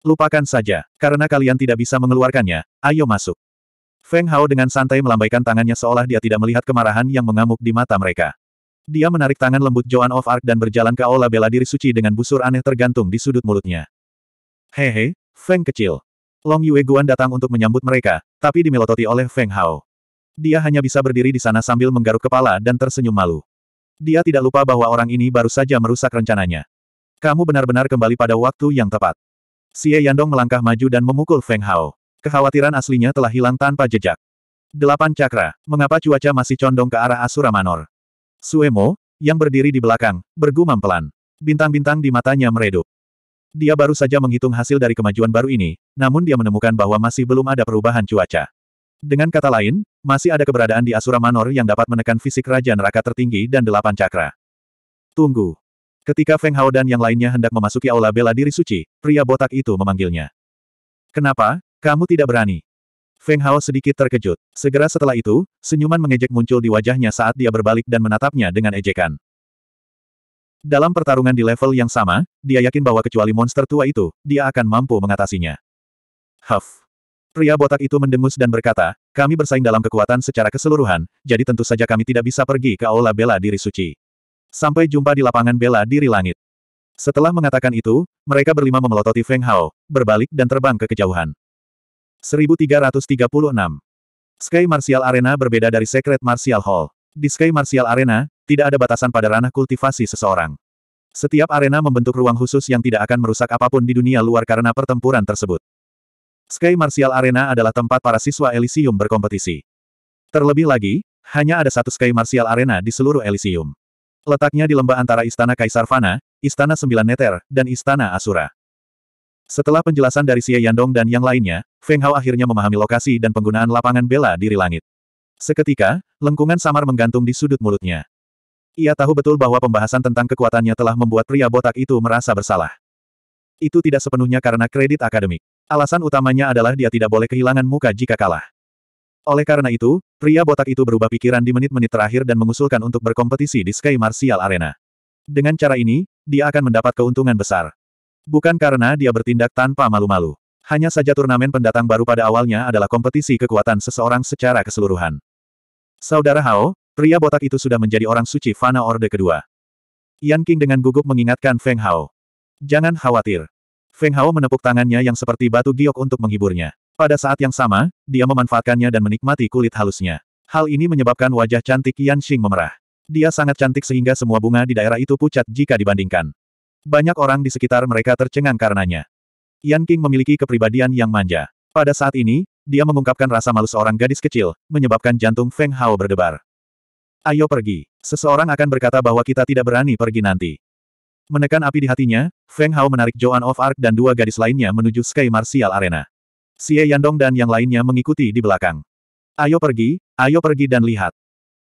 Lupakan saja, karena kalian tidak bisa mengeluarkannya, ayo masuk. Feng Hao dengan santai melambaikan tangannya seolah dia tidak melihat kemarahan yang mengamuk di mata mereka. Dia menarik tangan lembut Joan of Arc dan berjalan ke aula bela diri suci dengan busur aneh tergantung di sudut mulutnya. Hehe, Feng kecil. Long Yue Guan datang untuk menyambut mereka, tapi dimelototi oleh Feng Hao. Dia hanya bisa berdiri di sana sambil menggaruk kepala dan tersenyum malu. Dia tidak lupa bahwa orang ini baru saja merusak rencananya. Kamu benar-benar kembali pada waktu yang tepat. Xie Yandong melangkah maju dan memukul Feng Hao. Kekhawatiran aslinya telah hilang tanpa jejak. Delapan cakra, mengapa cuaca masih condong ke arah Asura Manor? Suemo, yang berdiri di belakang, bergumam pelan. Bintang-bintang di matanya meredup. Dia baru saja menghitung hasil dari kemajuan baru ini, namun dia menemukan bahwa masih belum ada perubahan cuaca. Dengan kata lain, masih ada keberadaan di Asura Manor yang dapat menekan fisik Raja Neraka tertinggi dan delapan cakra. Tunggu. Ketika Feng Hao dan yang lainnya hendak memasuki aula bela diri suci, pria botak itu memanggilnya. Kenapa, kamu tidak berani. Feng Hao sedikit terkejut. Segera setelah itu, senyuman mengejek muncul di wajahnya saat dia berbalik dan menatapnya dengan ejekan. Dalam pertarungan di level yang sama, dia yakin bahwa kecuali monster tua itu, dia akan mampu mengatasinya. Huff. Pria botak itu mendengus dan berkata, kami bersaing dalam kekuatan secara keseluruhan, jadi tentu saja kami tidak bisa pergi ke aula bela diri suci. Sampai jumpa di lapangan bela diri langit. Setelah mengatakan itu, mereka berlima memelototi Feng Hao, berbalik dan terbang ke kejauhan. 1336. Sky Martial Arena berbeda dari Secret Martial Hall. Di Sky Martial Arena, tidak ada batasan pada ranah kultivasi seseorang. Setiap arena membentuk ruang khusus yang tidak akan merusak apapun di dunia luar karena pertempuran tersebut. Sky Martial Arena adalah tempat para siswa Elysium berkompetisi. Terlebih lagi, hanya ada satu Sky Martial Arena di seluruh Elysium. Letaknya di lembah antara Istana Kaisar Fana, Istana Sembilan Neter, dan Istana Asura. Setelah penjelasan dari Xie Yandong dan yang lainnya, Feng Hao akhirnya memahami lokasi dan penggunaan lapangan bela diri langit. Seketika, lengkungan samar menggantung di sudut mulutnya. Ia tahu betul bahwa pembahasan tentang kekuatannya telah membuat pria botak itu merasa bersalah. Itu tidak sepenuhnya karena kredit akademik. Alasan utamanya adalah dia tidak boleh kehilangan muka jika kalah. Oleh karena itu, pria botak itu berubah pikiran di menit-menit terakhir dan mengusulkan untuk berkompetisi di Sky Martial Arena. Dengan cara ini, dia akan mendapat keuntungan besar. Bukan karena dia bertindak tanpa malu-malu. Hanya saja turnamen pendatang baru pada awalnya adalah kompetisi kekuatan seseorang secara keseluruhan. Saudara Hao, pria botak itu sudah menjadi orang suci Fana Orde kedua. Yan King dengan gugup mengingatkan Feng Hao. Jangan khawatir. Feng Hao menepuk tangannya yang seperti batu giok untuk menghiburnya. Pada saat yang sama, dia memanfaatkannya dan menikmati kulit halusnya. Hal ini menyebabkan wajah cantik Yan Xing memerah. Dia sangat cantik sehingga semua bunga di daerah itu pucat jika dibandingkan. Banyak orang di sekitar mereka tercengang karenanya. Yan King memiliki kepribadian yang manja. Pada saat ini, dia mengungkapkan rasa malu seorang gadis kecil, menyebabkan jantung Feng Hao berdebar. Ayo pergi. Seseorang akan berkata bahwa kita tidak berani pergi nanti. Menekan api di hatinya, Feng Hao menarik Joan of Arc dan dua gadis lainnya menuju Sky Martial Arena. Xie Yandong dan yang lainnya mengikuti di belakang. Ayo pergi, ayo pergi dan lihat.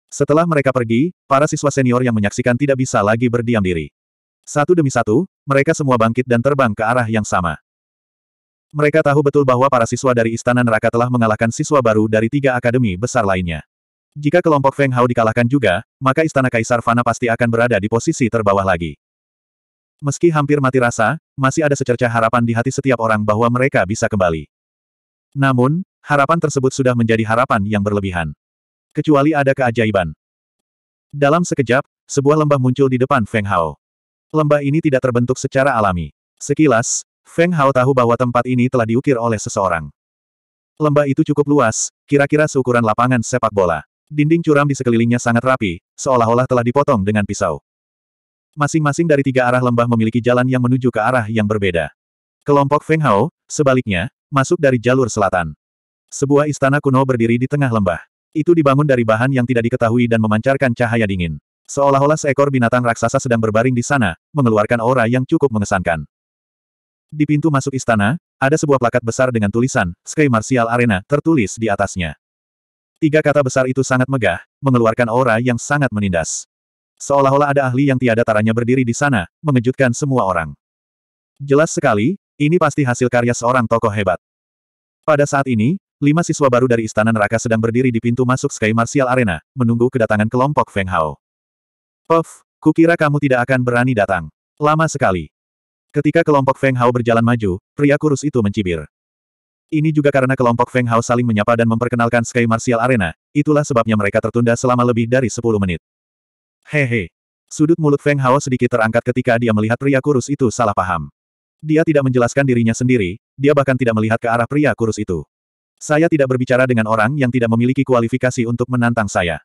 Setelah mereka pergi, para siswa senior yang menyaksikan tidak bisa lagi berdiam diri. Satu demi satu, mereka semua bangkit dan terbang ke arah yang sama. Mereka tahu betul bahwa para siswa dari Istana Neraka telah mengalahkan siswa baru dari tiga akademi besar lainnya. Jika kelompok Feng Hao dikalahkan juga, maka Istana Kaisar Fana pasti akan berada di posisi terbawah lagi. Meski hampir mati rasa, masih ada secerca harapan di hati setiap orang bahwa mereka bisa kembali. Namun, harapan tersebut sudah menjadi harapan yang berlebihan. Kecuali ada keajaiban. Dalam sekejap, sebuah lembah muncul di depan Feng Hao. Lembah ini tidak terbentuk secara alami. Sekilas, Feng Hao tahu bahwa tempat ini telah diukir oleh seseorang. Lembah itu cukup luas, kira-kira seukuran lapangan sepak bola. Dinding curam di sekelilingnya sangat rapi, seolah-olah telah dipotong dengan pisau. Masing-masing dari tiga arah lembah memiliki jalan yang menuju ke arah yang berbeda. Kelompok Feng Hao, sebaliknya, masuk dari jalur selatan. Sebuah istana kuno berdiri di tengah lembah. Itu dibangun dari bahan yang tidak diketahui dan memancarkan cahaya dingin. Seolah-olah seekor binatang raksasa sedang berbaring di sana, mengeluarkan aura yang cukup mengesankan. Di pintu masuk istana, ada sebuah plakat besar dengan tulisan, Sky Martial Arena, tertulis di atasnya. Tiga kata besar itu sangat megah, mengeluarkan aura yang sangat menindas. Seolah-olah ada ahli yang tiada taranya berdiri di sana, mengejutkan semua orang. Jelas sekali, ini pasti hasil karya seorang tokoh hebat. Pada saat ini, lima siswa baru dari Istana Neraka sedang berdiri di pintu masuk Sky Martial Arena, menunggu kedatangan kelompok Feng Hao. Of, kukira kamu tidak akan berani datang. Lama sekali. Ketika kelompok Feng Hao berjalan maju, pria kurus itu mencibir. Ini juga karena kelompok Feng Hao saling menyapa dan memperkenalkan Sky Martial Arena, itulah sebabnya mereka tertunda selama lebih dari 10 menit. Hehe. Sudut mulut Feng Hao sedikit terangkat ketika dia melihat pria kurus itu salah paham. Dia tidak menjelaskan dirinya sendiri, dia bahkan tidak melihat ke arah pria kurus itu. Saya tidak berbicara dengan orang yang tidak memiliki kualifikasi untuk menantang saya.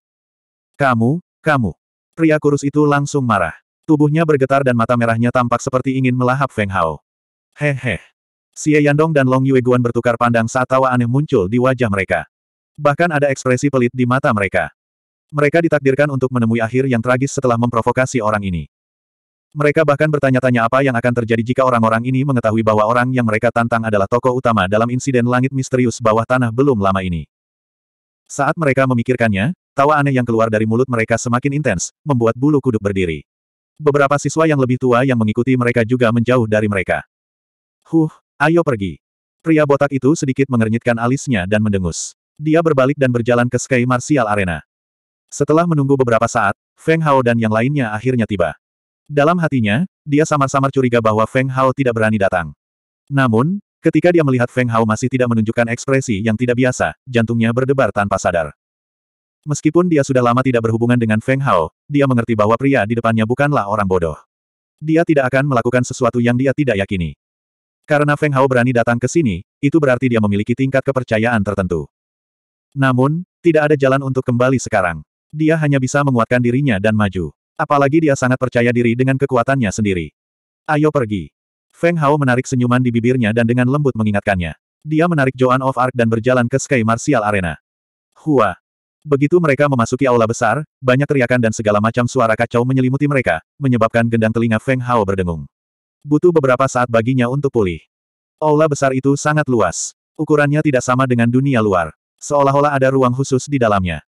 Kamu, kamu. Pria kurus itu langsung marah. Tubuhnya bergetar dan mata merahnya tampak seperti ingin melahap Feng Hao. Hehe. Xie Yandong dan Long Yueguan bertukar pandang saat tawa aneh muncul di wajah mereka. Bahkan ada ekspresi pelit di mata mereka. Mereka ditakdirkan untuk menemui akhir yang tragis setelah memprovokasi orang ini. Mereka bahkan bertanya-tanya apa yang akan terjadi jika orang-orang ini mengetahui bahwa orang yang mereka tantang adalah tokoh utama dalam insiden langit misterius bawah tanah belum lama ini. Saat mereka memikirkannya, Tawa aneh yang keluar dari mulut mereka semakin intens, membuat bulu kuduk berdiri. Beberapa siswa yang lebih tua yang mengikuti mereka juga menjauh dari mereka. Huh, ayo pergi. Pria botak itu sedikit mengernyitkan alisnya dan mendengus. Dia berbalik dan berjalan ke Sky Martial Arena. Setelah menunggu beberapa saat, Feng Hao dan yang lainnya akhirnya tiba. Dalam hatinya, dia samar-samar curiga bahwa Feng Hao tidak berani datang. Namun, ketika dia melihat Feng Hao masih tidak menunjukkan ekspresi yang tidak biasa, jantungnya berdebar tanpa sadar. Meskipun dia sudah lama tidak berhubungan dengan Feng Hao, dia mengerti bahwa pria di depannya bukanlah orang bodoh. Dia tidak akan melakukan sesuatu yang dia tidak yakini. Karena Feng Hao berani datang ke sini, itu berarti dia memiliki tingkat kepercayaan tertentu. Namun, tidak ada jalan untuk kembali sekarang. Dia hanya bisa menguatkan dirinya dan maju. Apalagi dia sangat percaya diri dengan kekuatannya sendiri. Ayo pergi. Feng Hao menarik senyuman di bibirnya dan dengan lembut mengingatkannya. Dia menarik Joan of Arc dan berjalan ke Sky Martial Arena. Hua. Begitu mereka memasuki aula besar, banyak teriakan dan segala macam suara kacau menyelimuti mereka, menyebabkan gendang telinga Feng Hao berdengung. Butuh beberapa saat baginya untuk pulih. Aula besar itu sangat luas. Ukurannya tidak sama dengan dunia luar. Seolah-olah ada ruang khusus di dalamnya.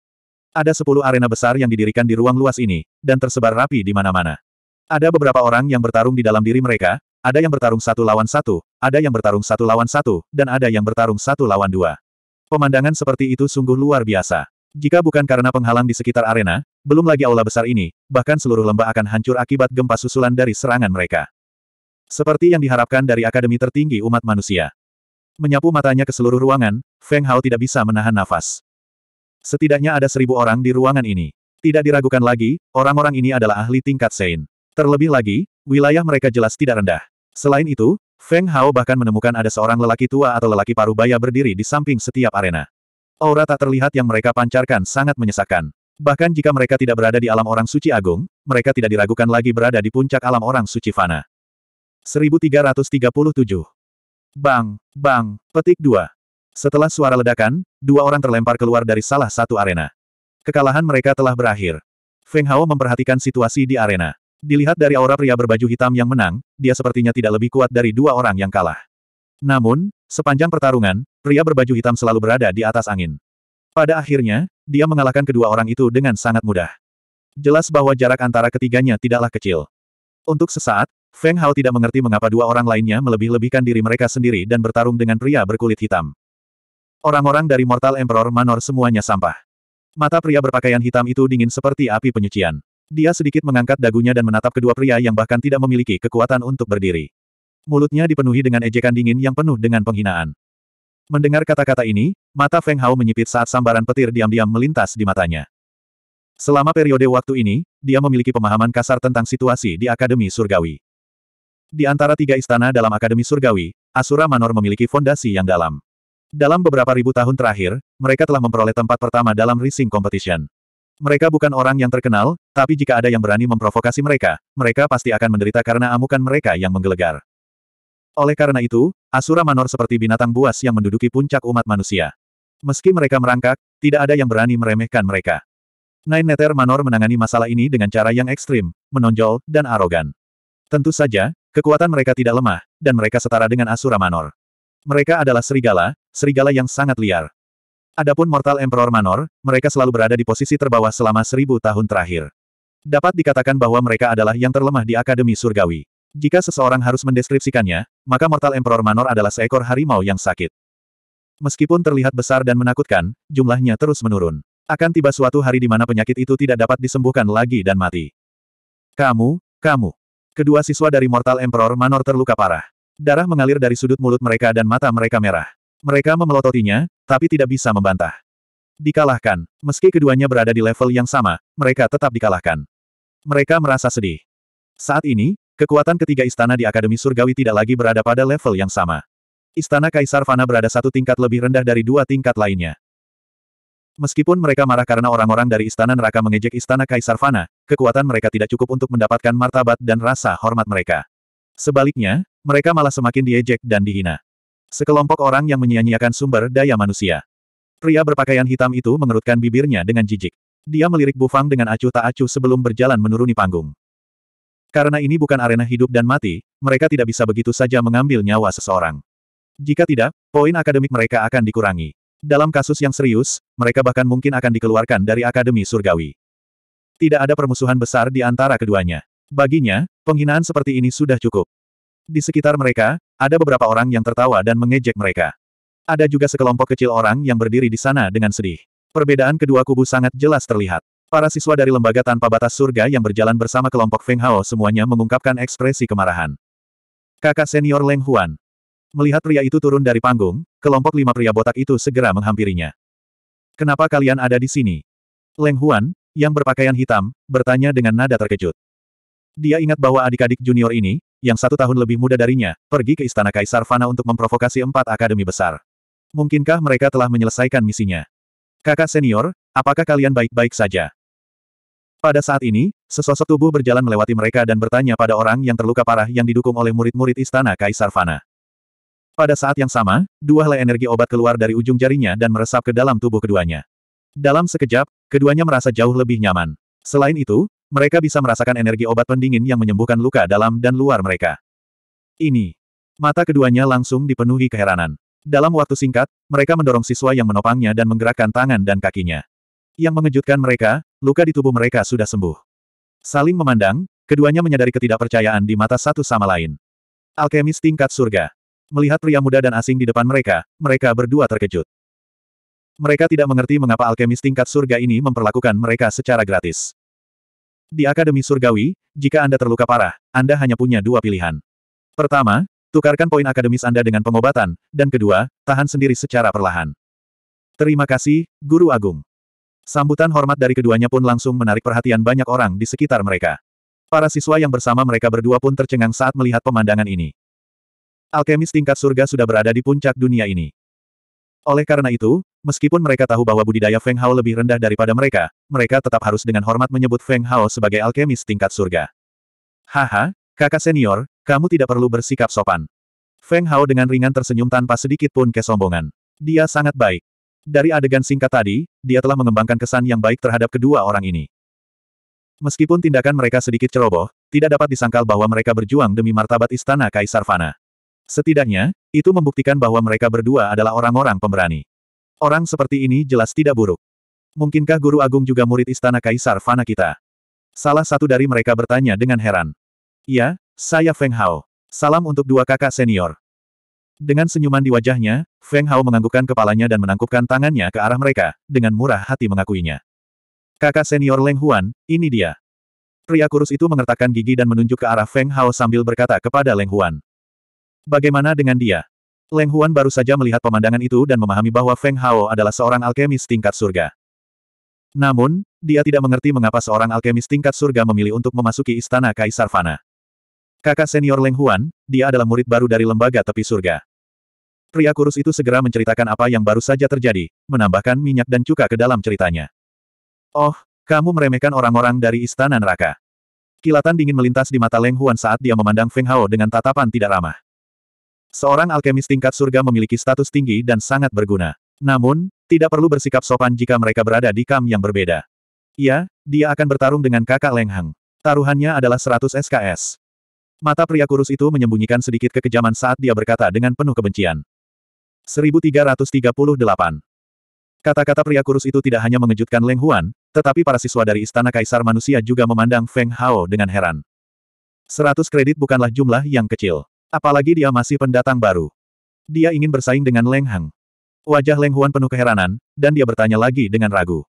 Ada sepuluh arena besar yang didirikan di ruang luas ini, dan tersebar rapi di mana-mana. Ada beberapa orang yang bertarung di dalam diri mereka, ada yang bertarung satu lawan satu, ada yang bertarung satu lawan satu, dan ada yang bertarung satu lawan dua. Pemandangan seperti itu sungguh luar biasa. Jika bukan karena penghalang di sekitar arena, belum lagi aula besar ini, bahkan seluruh lembah akan hancur akibat gempa susulan dari serangan mereka. Seperti yang diharapkan dari Akademi Tertinggi Umat Manusia. Menyapu matanya ke seluruh ruangan, Feng Hao tidak bisa menahan nafas. Setidaknya ada seribu orang di ruangan ini. Tidak diragukan lagi, orang-orang ini adalah ahli tingkat Sein. Terlebih lagi, wilayah mereka jelas tidak rendah. Selain itu, Feng Hao bahkan menemukan ada seorang lelaki tua atau lelaki paruh baya berdiri di samping setiap arena. Aura tak terlihat yang mereka pancarkan sangat menyesakan. Bahkan jika mereka tidak berada di alam orang suci agung, mereka tidak diragukan lagi berada di puncak alam orang suci fana. 1337 Bang, bang, petik dua. Setelah suara ledakan, dua orang terlempar keluar dari salah satu arena. Kekalahan mereka telah berakhir. Feng Hao memperhatikan situasi di arena. Dilihat dari aura pria berbaju hitam yang menang, dia sepertinya tidak lebih kuat dari dua orang yang kalah. Namun, sepanjang pertarungan, pria berbaju hitam selalu berada di atas angin. Pada akhirnya, dia mengalahkan kedua orang itu dengan sangat mudah. Jelas bahwa jarak antara ketiganya tidaklah kecil. Untuk sesaat, Feng Hao tidak mengerti mengapa dua orang lainnya melebih-lebihkan diri mereka sendiri dan bertarung dengan pria berkulit hitam. Orang-orang dari Mortal Emperor Manor semuanya sampah. Mata pria berpakaian hitam itu dingin seperti api penyucian. Dia sedikit mengangkat dagunya dan menatap kedua pria yang bahkan tidak memiliki kekuatan untuk berdiri. Mulutnya dipenuhi dengan ejekan dingin yang penuh dengan penghinaan. Mendengar kata-kata ini, mata Feng Hao menyipit saat sambaran petir diam-diam melintas di matanya. Selama periode waktu ini, dia memiliki pemahaman kasar tentang situasi di Akademi Surgawi. Di antara tiga istana dalam Akademi Surgawi, Asura Manor memiliki fondasi yang dalam. Dalam beberapa ribu tahun terakhir, mereka telah memperoleh tempat pertama dalam Racing Competition. Mereka bukan orang yang terkenal, tapi jika ada yang berani memprovokasi mereka, mereka pasti akan menderita karena amukan mereka yang menggelegar. Oleh karena itu, Asura Manor seperti binatang buas yang menduduki puncak umat manusia. Meski mereka merangkak, tidak ada yang berani meremehkan mereka. Nine Nether Manor menangani masalah ini dengan cara yang ekstrim, menonjol, dan arogan. Tentu saja, kekuatan mereka tidak lemah, dan mereka setara dengan Asura Manor. Mereka adalah serigala, serigala yang sangat liar. Adapun Mortal Emperor Manor, mereka selalu berada di posisi terbawah selama seribu tahun terakhir. Dapat dikatakan bahwa mereka adalah yang terlemah di Akademi Surgawi. Jika seseorang harus mendeskripsikannya, maka Mortal Emperor Manor adalah seekor harimau yang sakit. Meskipun terlihat besar dan menakutkan, jumlahnya terus menurun. Akan tiba suatu hari di mana penyakit itu tidak dapat disembuhkan lagi dan mati. Kamu, kamu. Kedua siswa dari Mortal Emperor Manor terluka parah. Darah mengalir dari sudut mulut mereka dan mata mereka merah. Mereka memelototinya, tapi tidak bisa membantah. Dikalahkan. Meski keduanya berada di level yang sama, mereka tetap dikalahkan. Mereka merasa sedih. Saat ini, Kekuatan ketiga istana di Akademi Surgawi tidak lagi berada pada level yang sama. Istana Kaisar Fana berada satu tingkat lebih rendah dari dua tingkat lainnya. Meskipun mereka marah karena orang-orang dari Istana Neraka mengejek Istana Kaisar Fana, kekuatan mereka tidak cukup untuk mendapatkan martabat dan rasa hormat mereka. Sebaliknya, mereka malah semakin diejek dan dihina. Sekelompok orang yang menyia-nyiakan sumber daya manusia. Pria berpakaian hitam itu mengerutkan bibirnya dengan jijik. Dia melirik Bufang dengan acuh tak acuh sebelum berjalan menuruni panggung. Karena ini bukan arena hidup dan mati, mereka tidak bisa begitu saja mengambil nyawa seseorang. Jika tidak, poin akademik mereka akan dikurangi. Dalam kasus yang serius, mereka bahkan mungkin akan dikeluarkan dari Akademi Surgawi. Tidak ada permusuhan besar di antara keduanya. Baginya, penghinaan seperti ini sudah cukup. Di sekitar mereka, ada beberapa orang yang tertawa dan mengejek mereka. Ada juga sekelompok kecil orang yang berdiri di sana dengan sedih. Perbedaan kedua kubu sangat jelas terlihat. Para siswa dari lembaga tanpa batas surga yang berjalan bersama kelompok Feng Hao semuanya mengungkapkan ekspresi kemarahan. Kakak senior Leng Huan. Melihat pria itu turun dari panggung, kelompok lima pria botak itu segera menghampirinya. Kenapa kalian ada di sini? Leng Huan, yang berpakaian hitam, bertanya dengan nada terkejut. Dia ingat bahwa adik-adik junior ini, yang satu tahun lebih muda darinya, pergi ke Istana Kaisar Fana untuk memprovokasi empat akademi besar. Mungkinkah mereka telah menyelesaikan misinya? Kakak senior, apakah kalian baik-baik saja? Pada saat ini, sesosok tubuh berjalan melewati mereka dan bertanya pada orang yang terluka parah yang didukung oleh murid-murid istana Kaisar Fana. Pada saat yang sama, dua helai energi obat keluar dari ujung jarinya dan meresap ke dalam tubuh keduanya. Dalam sekejap, keduanya merasa jauh lebih nyaman. Selain itu, mereka bisa merasakan energi obat pendingin yang menyembuhkan luka dalam dan luar mereka. Ini. Mata keduanya langsung dipenuhi keheranan. Dalam waktu singkat, mereka mendorong siswa yang menopangnya dan menggerakkan tangan dan kakinya. Yang mengejutkan mereka, luka di tubuh mereka sudah sembuh. Saling memandang, keduanya menyadari ketidakpercayaan di mata satu sama lain. Alkemis tingkat surga. Melihat pria muda dan asing di depan mereka, mereka berdua terkejut. Mereka tidak mengerti mengapa alkemis tingkat surga ini memperlakukan mereka secara gratis. Di Akademi Surgawi, jika Anda terluka parah, Anda hanya punya dua pilihan. Pertama, tukarkan poin akademis Anda dengan pengobatan, dan kedua, tahan sendiri secara perlahan. Terima kasih, Guru Agung. Sambutan hormat dari keduanya pun langsung menarik perhatian banyak orang di sekitar mereka. Para siswa yang bersama mereka berdua pun tercengang saat melihat pemandangan ini. Alkemis tingkat surga sudah berada di puncak dunia ini. Oleh karena itu, meskipun mereka tahu bahwa budidaya Feng Hao lebih rendah daripada mereka, mereka tetap harus dengan hormat menyebut Feng Hao sebagai alkemis tingkat surga. Haha, kakak senior, kamu tidak perlu bersikap sopan. Feng Hao dengan ringan tersenyum tanpa sedikit pun kesombongan. Dia sangat baik. Dari adegan singkat tadi, dia telah mengembangkan kesan yang baik terhadap kedua orang ini. Meskipun tindakan mereka sedikit ceroboh, tidak dapat disangkal bahwa mereka berjuang demi martabat istana Kaisar Fana. Setidaknya, itu membuktikan bahwa mereka berdua adalah orang-orang pemberani. Orang seperti ini jelas tidak buruk. Mungkinkah Guru Agung juga murid istana Kaisar Fana kita? Salah satu dari mereka bertanya dengan heran. Ya, saya Feng Hao. Salam untuk dua kakak senior. Dengan senyuman di wajahnya, Feng Hao menganggukkan kepalanya dan menangkupkan tangannya ke arah mereka, dengan murah hati mengakuinya. Kakak senior Leng Huan, ini dia. Pria kurus itu mengertakkan gigi dan menunjuk ke arah Feng Hao sambil berkata kepada Leng Huan. Bagaimana dengan dia? Leng Huan baru saja melihat pemandangan itu dan memahami bahwa Feng Hao adalah seorang alkemis tingkat surga. Namun, dia tidak mengerti mengapa seorang alkemis tingkat surga memilih untuk memasuki istana Kaisar Fana. Kakak senior Leng Huan, dia adalah murid baru dari lembaga tepi surga. Pria kurus itu segera menceritakan apa yang baru saja terjadi, menambahkan minyak dan cuka ke dalam ceritanya. Oh, kamu meremehkan orang-orang dari istana neraka. Kilatan dingin melintas di mata Leng Huan saat dia memandang Feng Hao dengan tatapan tidak ramah. Seorang alkemis tingkat surga memiliki status tinggi dan sangat berguna. Namun, tidak perlu bersikap sopan jika mereka berada di kam yang berbeda. Ya, dia akan bertarung dengan kakak Leng Hang. Taruhannya adalah 100 SKS. Mata pria kurus itu menyembunyikan sedikit kekejaman saat dia berkata dengan penuh kebencian. 1338. Kata-kata pria kurus itu tidak hanya mengejutkan Leng Huan, tetapi para siswa dari Istana Kaisar Manusia juga memandang Feng Hao dengan heran. 100 kredit bukanlah jumlah yang kecil. Apalagi dia masih pendatang baru. Dia ingin bersaing dengan Leng Hang. Wajah Leng Huan penuh keheranan, dan dia bertanya lagi dengan ragu.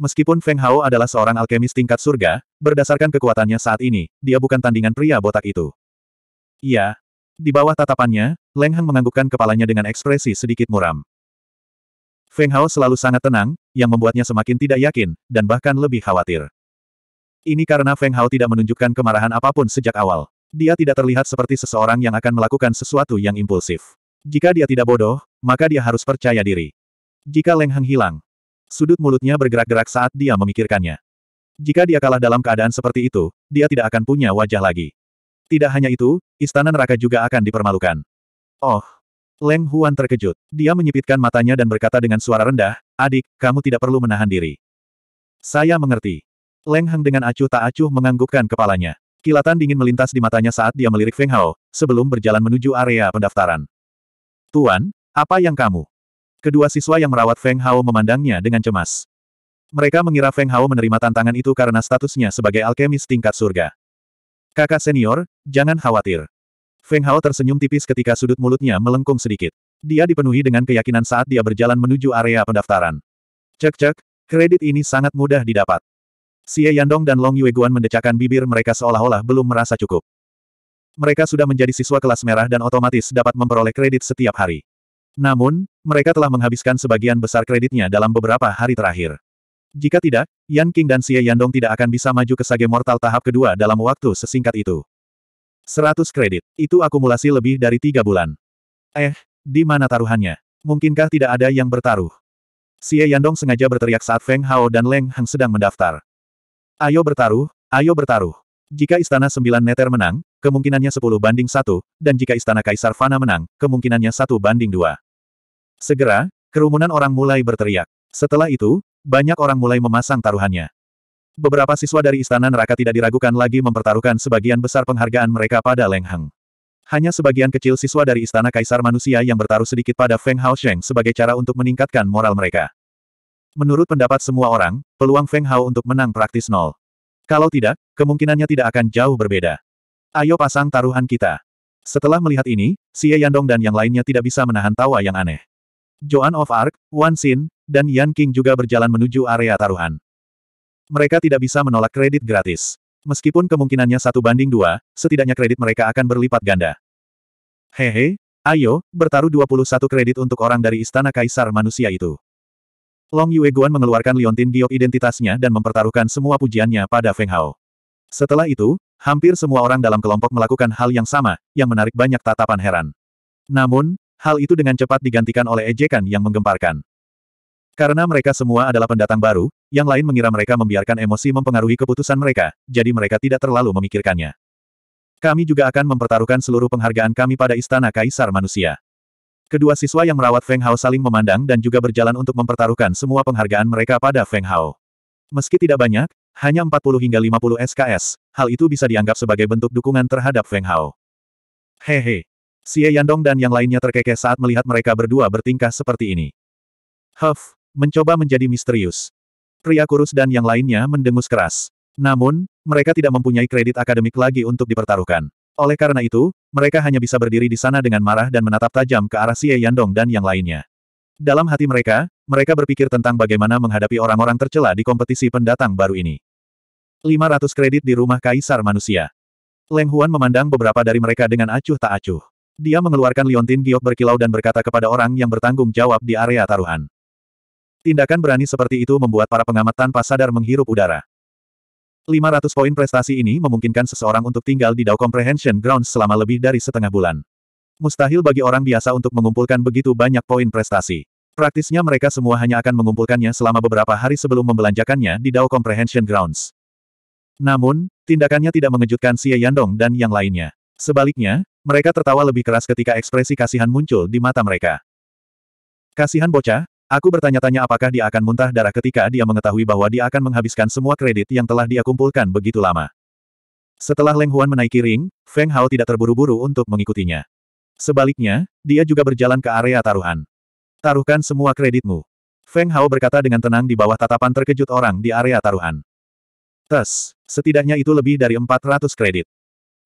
Meskipun Feng Hao adalah seorang alkemis tingkat surga, berdasarkan kekuatannya saat ini, dia bukan tandingan pria botak itu. Iya, di bawah tatapannya, Leng Heng menganggukkan kepalanya dengan ekspresi sedikit muram. Feng Hao selalu sangat tenang, yang membuatnya semakin tidak yakin, dan bahkan lebih khawatir. Ini karena Feng Hao tidak menunjukkan kemarahan apapun sejak awal. Dia tidak terlihat seperti seseorang yang akan melakukan sesuatu yang impulsif. Jika dia tidak bodoh, maka dia harus percaya diri. Jika Leng Heng hilang, sudut mulutnya bergerak-gerak saat dia memikirkannya. Jika dia kalah dalam keadaan seperti itu, dia tidak akan punya wajah lagi. Tidak hanya itu, istana neraka juga akan dipermalukan. Oh! Leng Huan terkejut. Dia menyipitkan matanya dan berkata dengan suara rendah, Adik, kamu tidak perlu menahan diri. Saya mengerti. Leng Heng dengan acuh tak acuh menganggukkan kepalanya. Kilatan dingin melintas di matanya saat dia melirik Feng Hao, sebelum berjalan menuju area pendaftaran. Tuan, apa yang kamu? Kedua siswa yang merawat Feng Hao memandangnya dengan cemas. Mereka mengira Feng Hao menerima tantangan itu karena statusnya sebagai alkemis tingkat surga. Kakak senior, jangan khawatir. Feng Hao tersenyum tipis ketika sudut mulutnya melengkung sedikit. Dia dipenuhi dengan keyakinan saat dia berjalan menuju area pendaftaran. Cek-cek, kredit ini sangat mudah didapat. Xie Yandong dan Long Yueguan mendecakkan bibir mereka seolah-olah belum merasa cukup. Mereka sudah menjadi siswa kelas merah dan otomatis dapat memperoleh kredit setiap hari. Namun, mereka telah menghabiskan sebagian besar kreditnya dalam beberapa hari terakhir. Jika tidak, Yan King dan Xie Yandong tidak akan bisa maju ke sage mortal tahap kedua dalam waktu sesingkat itu. 100 kredit, itu akumulasi lebih dari tiga bulan. Eh, di mana taruhannya? Mungkinkah tidak ada yang bertaruh? Xie Yandong sengaja berteriak saat Feng Hao dan Leng Heng sedang mendaftar. Ayo bertaruh, ayo bertaruh. Jika Istana Sembilan Neter menang, kemungkinannya 10 banding satu, dan jika Istana Kaisar Fana menang, kemungkinannya satu banding dua. Segera, kerumunan orang mulai berteriak. Setelah itu, banyak orang mulai memasang taruhannya. Beberapa siswa dari Istana Neraka tidak diragukan lagi mempertaruhkan sebagian besar penghargaan mereka pada Leng Heng. Hanya sebagian kecil siswa dari Istana Kaisar Manusia yang bertaruh sedikit pada Feng Hao Sheng sebagai cara untuk meningkatkan moral mereka. Menurut pendapat semua orang, peluang Feng Hao untuk menang praktis nol. Kalau tidak, kemungkinannya tidak akan jauh berbeda. Ayo pasang taruhan kita. Setelah melihat ini, Xie Yandong dan yang lainnya tidak bisa menahan tawa yang aneh. Joan of Arc, Wan Xin, dan Yan King juga berjalan menuju area taruhan. Mereka tidak bisa menolak kredit gratis. Meskipun kemungkinannya satu banding dua, setidaknya kredit mereka akan berlipat ganda. Hehe, ayo, bertaruh 21 kredit untuk orang dari Istana Kaisar Manusia itu. Long Yue Guan mengeluarkan liontin giok identitasnya dan mempertaruhkan semua pujiannya pada Feng Hao. Setelah itu, hampir semua orang dalam kelompok melakukan hal yang sama, yang menarik banyak tatapan heran. Namun, Hal itu dengan cepat digantikan oleh ejekan yang menggemparkan. Karena mereka semua adalah pendatang baru, yang lain mengira mereka membiarkan emosi mempengaruhi keputusan mereka, jadi mereka tidak terlalu memikirkannya. Kami juga akan mempertaruhkan seluruh penghargaan kami pada Istana Kaisar Manusia. Kedua siswa yang merawat Feng Hao saling memandang dan juga berjalan untuk mempertaruhkan semua penghargaan mereka pada Feng Hao. Meski tidak banyak, hanya 40 hingga 50 SKS, hal itu bisa dianggap sebagai bentuk dukungan terhadap Feng Hao. Hehe, Xie Yandong dan yang lainnya terkekeh saat melihat mereka berdua bertingkah seperti ini. Huff, mencoba menjadi misterius. Pria kurus dan yang lainnya mendengus keras. Namun, mereka tidak mempunyai kredit akademik lagi untuk dipertaruhkan. Oleh karena itu, mereka hanya bisa berdiri di sana dengan marah dan menatap tajam ke arah Xie Yandong dan yang lainnya. Dalam hati mereka, mereka berpikir tentang bagaimana menghadapi orang-orang tercela di kompetisi pendatang baru ini. 500 kredit di rumah kaisar manusia. Leng Huan memandang beberapa dari mereka dengan acuh tak acuh. Dia mengeluarkan liontin giok berkilau dan berkata kepada orang yang bertanggung jawab di area taruhan. Tindakan berani seperti itu membuat para pengamat tanpa sadar menghirup udara. 500 poin prestasi ini memungkinkan seseorang untuk tinggal di Dow Comprehension Grounds selama lebih dari setengah bulan. Mustahil bagi orang biasa untuk mengumpulkan begitu banyak poin prestasi. Praktisnya mereka semua hanya akan mengumpulkannya selama beberapa hari sebelum membelanjakannya di Dow Comprehension Grounds. Namun, tindakannya tidak mengejutkan Xie Yandong dan yang lainnya. Sebaliknya, mereka tertawa lebih keras ketika ekspresi kasihan muncul di mata mereka. Kasihan bocah, aku bertanya-tanya apakah dia akan muntah darah ketika dia mengetahui bahwa dia akan menghabiskan semua kredit yang telah dia kumpulkan begitu lama. Setelah Leng Huan menaiki ring, Feng Hao tidak terburu-buru untuk mengikutinya. Sebaliknya, dia juga berjalan ke area taruhan. Taruhkan semua kreditmu. Feng Hao berkata dengan tenang di bawah tatapan terkejut orang di area taruhan. Tes, setidaknya itu lebih dari 400 kredit.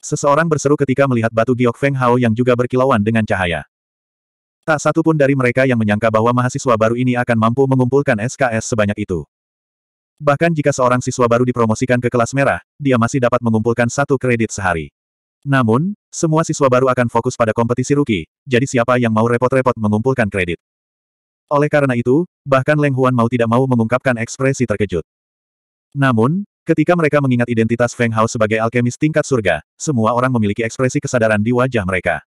Seseorang berseru ketika melihat batu giok Feng Hao yang juga berkilauan dengan cahaya. Tak satu pun dari mereka yang menyangka bahwa mahasiswa baru ini akan mampu mengumpulkan SKS sebanyak itu. Bahkan jika seorang siswa baru dipromosikan ke kelas merah, dia masih dapat mengumpulkan satu kredit sehari. Namun, semua siswa baru akan fokus pada kompetisi rookie, jadi siapa yang mau repot-repot mengumpulkan kredit? Oleh karena itu, bahkan Leng Huan mau tidak mau mengungkapkan ekspresi terkejut. Namun, Ketika mereka mengingat identitas Feng Hao sebagai alkemis tingkat surga, semua orang memiliki ekspresi kesadaran di wajah mereka.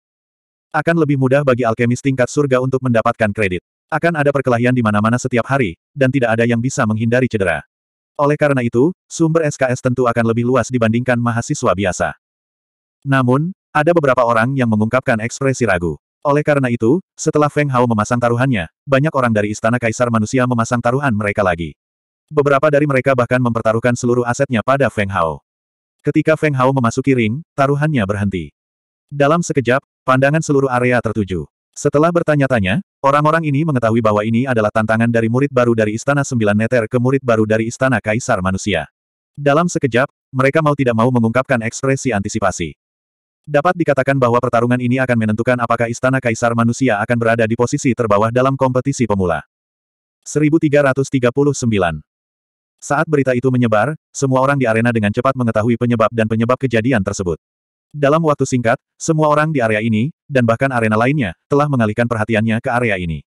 Akan lebih mudah bagi alkemis tingkat surga untuk mendapatkan kredit. Akan ada perkelahian di mana-mana setiap hari, dan tidak ada yang bisa menghindari cedera. Oleh karena itu, sumber SKS tentu akan lebih luas dibandingkan mahasiswa biasa. Namun, ada beberapa orang yang mengungkapkan ekspresi ragu. Oleh karena itu, setelah Feng Hao memasang taruhannya, banyak orang dari Istana Kaisar Manusia memasang taruhan mereka lagi beberapa dari mereka bahkan mempertaruhkan seluruh asetnya pada Feng Hao. Ketika Feng Hao memasuki ring, taruhannya berhenti. Dalam sekejap, pandangan seluruh area tertuju. Setelah bertanya-tanya, orang-orang ini mengetahui bahwa ini adalah tantangan dari murid baru dari Istana Sembilan Neter ke murid baru dari Istana Kaisar Manusia. Dalam sekejap, mereka mau tidak mau mengungkapkan ekspresi antisipasi. Dapat dikatakan bahwa pertarungan ini akan menentukan apakah Istana Kaisar Manusia akan berada di posisi terbawah dalam kompetisi pemula. 1339 saat berita itu menyebar, semua orang di arena dengan cepat mengetahui penyebab dan penyebab kejadian tersebut. Dalam waktu singkat, semua orang di area ini, dan bahkan arena lainnya, telah mengalihkan perhatiannya ke area ini.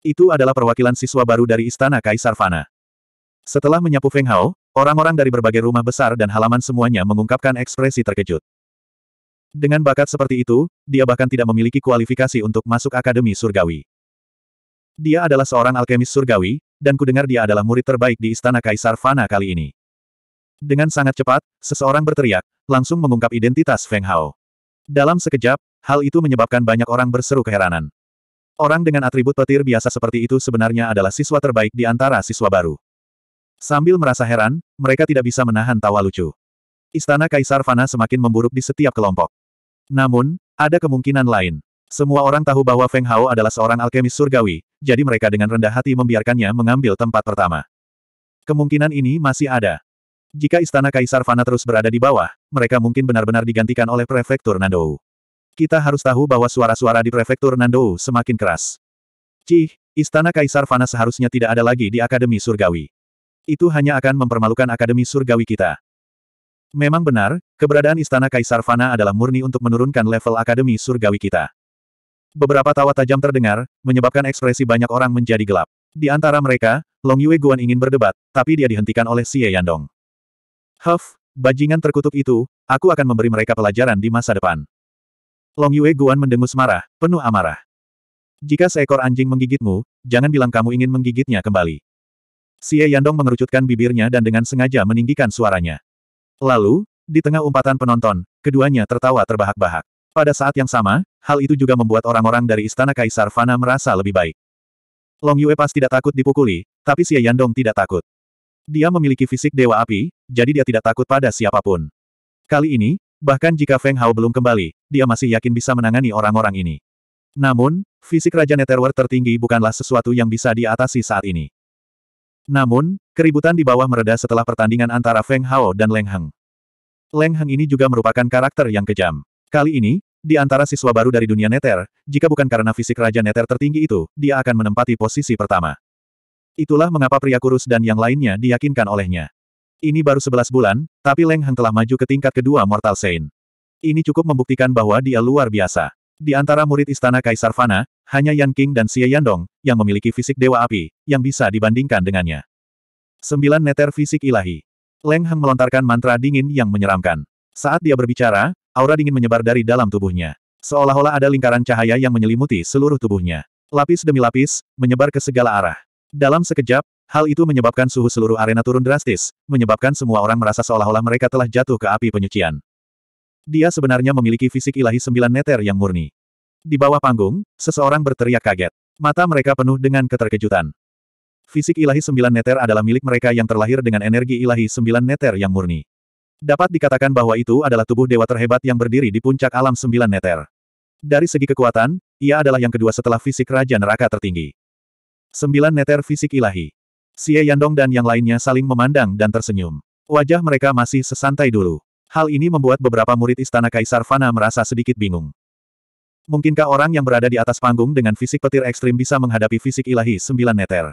Itu adalah perwakilan siswa baru dari Istana Kaisar Fana. Setelah menyapu Feng Hao, orang-orang dari berbagai rumah besar dan halaman semuanya mengungkapkan ekspresi terkejut. Dengan bakat seperti itu, dia bahkan tidak memiliki kualifikasi untuk masuk Akademi Surgawi. Dia adalah seorang alkemis surgawi, dan kudengar dia adalah murid terbaik di Istana Kaisar Fana kali ini. Dengan sangat cepat, seseorang berteriak, langsung mengungkap identitas Feng Hao. Dalam sekejap, hal itu menyebabkan banyak orang berseru keheranan. Orang dengan atribut petir biasa seperti itu sebenarnya adalah siswa terbaik di antara siswa baru. Sambil merasa heran, mereka tidak bisa menahan tawa lucu. Istana Kaisar Fana semakin memburuk di setiap kelompok. Namun, ada kemungkinan lain. Semua orang tahu bahwa Feng Hao adalah seorang alkemis surgawi, jadi mereka dengan rendah hati membiarkannya mengambil tempat pertama. Kemungkinan ini masih ada. Jika istana Kaisar Fana terus berada di bawah, mereka mungkin benar-benar digantikan oleh Prefektur Nandou. Kita harus tahu bahwa suara-suara di Prefektur Nandou semakin keras. Cih, istana Kaisar Fana seharusnya tidak ada lagi di Akademi Surgawi. Itu hanya akan mempermalukan Akademi Surgawi kita. Memang benar, keberadaan istana Kaisar Fana adalah murni untuk menurunkan level Akademi Surgawi kita. Beberapa tawa tajam terdengar, menyebabkan ekspresi banyak orang menjadi gelap. Di antara mereka, Long Yue Guan ingin berdebat, tapi dia dihentikan oleh Xie Yandong. Huff, bajingan terkutuk itu, aku akan memberi mereka pelajaran di masa depan. Long Yue Guan mendengus marah, penuh amarah. Jika seekor anjing menggigitmu, jangan bilang kamu ingin menggigitnya kembali. Xie Yandong mengerucutkan bibirnya dan dengan sengaja meninggikan suaranya. Lalu, di tengah umpatan penonton, keduanya tertawa terbahak-bahak. Pada saat yang sama, hal itu juga membuat orang-orang dari Istana Kaisar Fana merasa lebih baik. Long Yue pasti tidak takut dipukuli, tapi Xie Yandong tidak takut. Dia memiliki fisik Dewa Api, jadi dia tidak takut pada siapapun. Kali ini, bahkan jika Feng Hao belum kembali, dia masih yakin bisa menangani orang-orang ini. Namun, fisik Raja Netherworld tertinggi bukanlah sesuatu yang bisa diatasi saat ini. Namun, keributan di bawah mereda setelah pertandingan antara Feng Hao dan Leng Heng. Leng Heng ini juga merupakan karakter yang kejam. Kali ini, di antara siswa baru dari dunia neter, jika bukan karena fisik Raja Neter tertinggi itu, dia akan menempati posisi pertama. Itulah mengapa pria kurus dan yang lainnya diyakinkan olehnya. Ini baru 11 bulan, tapi Leng Heng telah maju ke tingkat kedua Mortal Saint. Ini cukup membuktikan bahwa dia luar biasa. Di antara murid Istana Kaisar Fana, hanya Yan King dan Xie Yandong, yang memiliki fisik Dewa Api, yang bisa dibandingkan dengannya. Sembilan neter fisik ilahi. Leng Heng melontarkan mantra dingin yang menyeramkan. Saat dia berbicara, Aura dingin menyebar dari dalam tubuhnya. Seolah-olah ada lingkaran cahaya yang menyelimuti seluruh tubuhnya. Lapis demi lapis, menyebar ke segala arah. Dalam sekejap, hal itu menyebabkan suhu seluruh arena turun drastis, menyebabkan semua orang merasa seolah-olah mereka telah jatuh ke api penyucian. Dia sebenarnya memiliki fisik ilahi sembilan neter yang murni. Di bawah panggung, seseorang berteriak kaget. Mata mereka penuh dengan keterkejutan. Fisik ilahi sembilan neter adalah milik mereka yang terlahir dengan energi ilahi sembilan neter yang murni. Dapat dikatakan bahwa itu adalah tubuh dewa terhebat yang berdiri di puncak alam sembilan neter. Dari segi kekuatan, ia adalah yang kedua setelah fisik Raja Neraka tertinggi. Sembilan neter fisik ilahi. Xie Yandong dan yang lainnya saling memandang dan tersenyum. Wajah mereka masih sesantai dulu. Hal ini membuat beberapa murid Istana Kaisar Fana merasa sedikit bingung. Mungkinkah orang yang berada di atas panggung dengan fisik petir ekstrim bisa menghadapi fisik ilahi sembilan neter?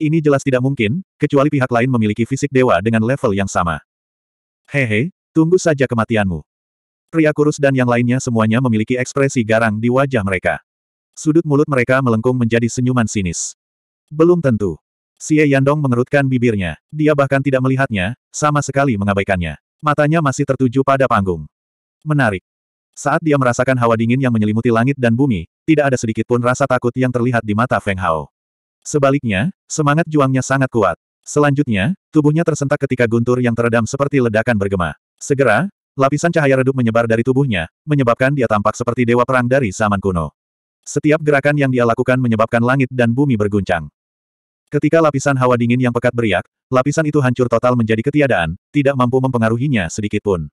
Ini jelas tidak mungkin, kecuali pihak lain memiliki fisik dewa dengan level yang sama. Hehe, tunggu saja kematianmu. Pria kurus dan yang lainnya semuanya memiliki ekspresi garang di wajah mereka. Sudut mulut mereka melengkung menjadi senyuman sinis. Belum tentu. Xie Yandong mengerutkan bibirnya. Dia bahkan tidak melihatnya, sama sekali mengabaikannya. Matanya masih tertuju pada panggung. Menarik. Saat dia merasakan hawa dingin yang menyelimuti langit dan bumi, tidak ada sedikit pun rasa takut yang terlihat di mata Feng Hao. Sebaliknya, semangat juangnya sangat kuat. Selanjutnya, tubuhnya tersentak ketika guntur yang teredam seperti ledakan bergema. Segera, lapisan cahaya redup menyebar dari tubuhnya, menyebabkan dia tampak seperti dewa perang dari zaman kuno. Setiap gerakan yang dia lakukan menyebabkan langit dan bumi berguncang. Ketika lapisan hawa dingin yang pekat beriak, lapisan itu hancur total menjadi ketiadaan, tidak mampu mempengaruhinya sedikit sedikitpun.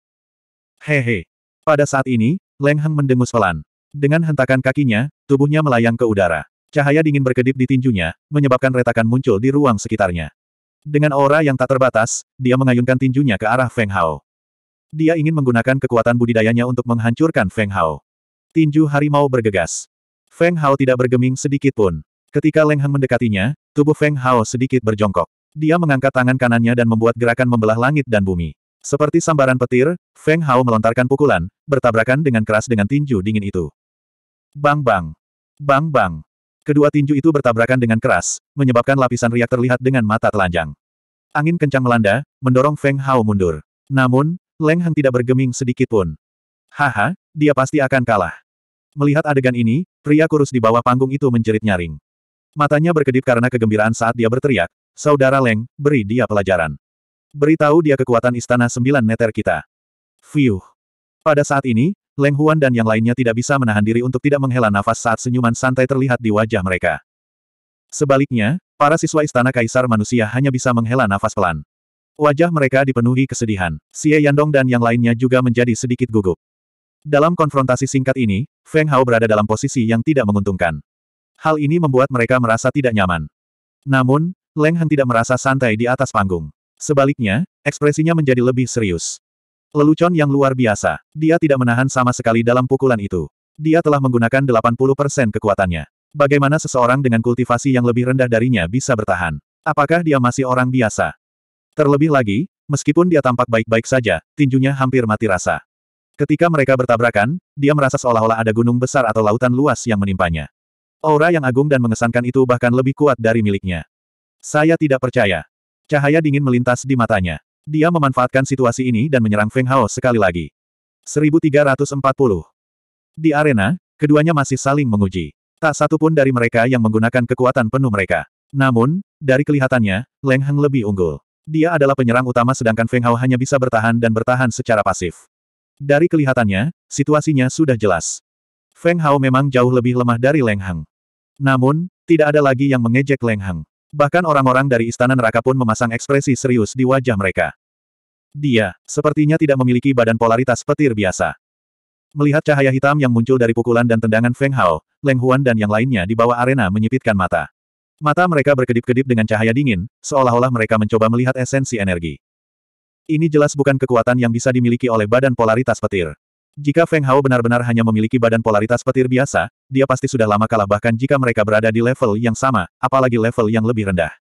Hehe. Pada saat ini, Leng Heng mendengus pelan. Dengan hentakan kakinya, tubuhnya melayang ke udara. Cahaya dingin berkedip di tinjunya, menyebabkan retakan muncul di ruang sekitarnya. Dengan aura yang tak terbatas, dia mengayunkan tinjunya ke arah Feng Hao. Dia ingin menggunakan kekuatan budidayanya untuk menghancurkan Feng Hao. Tinju harimau bergegas. Feng Hao tidak bergeming sedikit pun. Ketika Leng Heng mendekatinya, tubuh Feng Hao sedikit berjongkok. Dia mengangkat tangan kanannya dan membuat gerakan membelah langit dan bumi. Seperti sambaran petir, Feng Hao melontarkan pukulan, bertabrakan dengan keras dengan tinju dingin itu. Bang bang. Bang bang. Kedua tinju itu bertabrakan dengan keras, menyebabkan lapisan riak terlihat dengan mata telanjang. Angin kencang melanda, mendorong Feng Hao mundur. Namun, Leng Heng tidak bergeming sedikit pun. Haha, dia pasti akan kalah. Melihat adegan ini, pria kurus di bawah panggung itu menjerit nyaring. Matanya berkedip karena kegembiraan saat dia berteriak, Saudara Leng, beri dia pelajaran. Beritahu dia kekuatan istana sembilan neter kita. Fiuh. Pada saat ini, Leng Huan dan yang lainnya tidak bisa menahan diri untuk tidak menghela nafas saat senyuman santai terlihat di wajah mereka. Sebaliknya, para siswa Istana Kaisar manusia hanya bisa menghela nafas pelan. Wajah mereka dipenuhi kesedihan. Xie Yandong dan yang lainnya juga menjadi sedikit gugup. Dalam konfrontasi singkat ini, Feng Hao berada dalam posisi yang tidak menguntungkan. Hal ini membuat mereka merasa tidak nyaman. Namun, Leng Han tidak merasa santai di atas panggung. Sebaliknya, ekspresinya menjadi lebih serius. Lelucon yang luar biasa. Dia tidak menahan sama sekali dalam pukulan itu. Dia telah menggunakan 80% kekuatannya. Bagaimana seseorang dengan kultivasi yang lebih rendah darinya bisa bertahan? Apakah dia masih orang biasa? Terlebih lagi, meskipun dia tampak baik-baik saja, tinjunya hampir mati rasa. Ketika mereka bertabrakan, dia merasa seolah-olah ada gunung besar atau lautan luas yang menimpanya. Aura yang agung dan mengesankan itu bahkan lebih kuat dari miliknya. Saya tidak percaya. Cahaya dingin melintas di matanya. Dia memanfaatkan situasi ini dan menyerang Feng Hao sekali lagi. 1340. Di arena, keduanya masih saling menguji. Tak satu pun dari mereka yang menggunakan kekuatan penuh mereka. Namun, dari kelihatannya, Leng Heng lebih unggul. Dia adalah penyerang utama sedangkan Feng Hao hanya bisa bertahan dan bertahan secara pasif. Dari kelihatannya, situasinya sudah jelas. Feng Hao memang jauh lebih lemah dari Leng Heng. Namun, tidak ada lagi yang mengejek Leng Heng. Bahkan orang-orang dari istana neraka pun memasang ekspresi serius di wajah mereka. Dia, sepertinya tidak memiliki badan polaritas petir biasa. Melihat cahaya hitam yang muncul dari pukulan dan tendangan Feng Hao, Leng Huan dan yang lainnya di bawah arena menyipitkan mata. Mata mereka berkedip-kedip dengan cahaya dingin, seolah-olah mereka mencoba melihat esensi energi. Ini jelas bukan kekuatan yang bisa dimiliki oleh badan polaritas petir. Jika Feng Hao benar-benar hanya memiliki badan polaritas petir biasa, dia pasti sudah lama kalah bahkan jika mereka berada di level yang sama, apalagi level yang lebih rendah.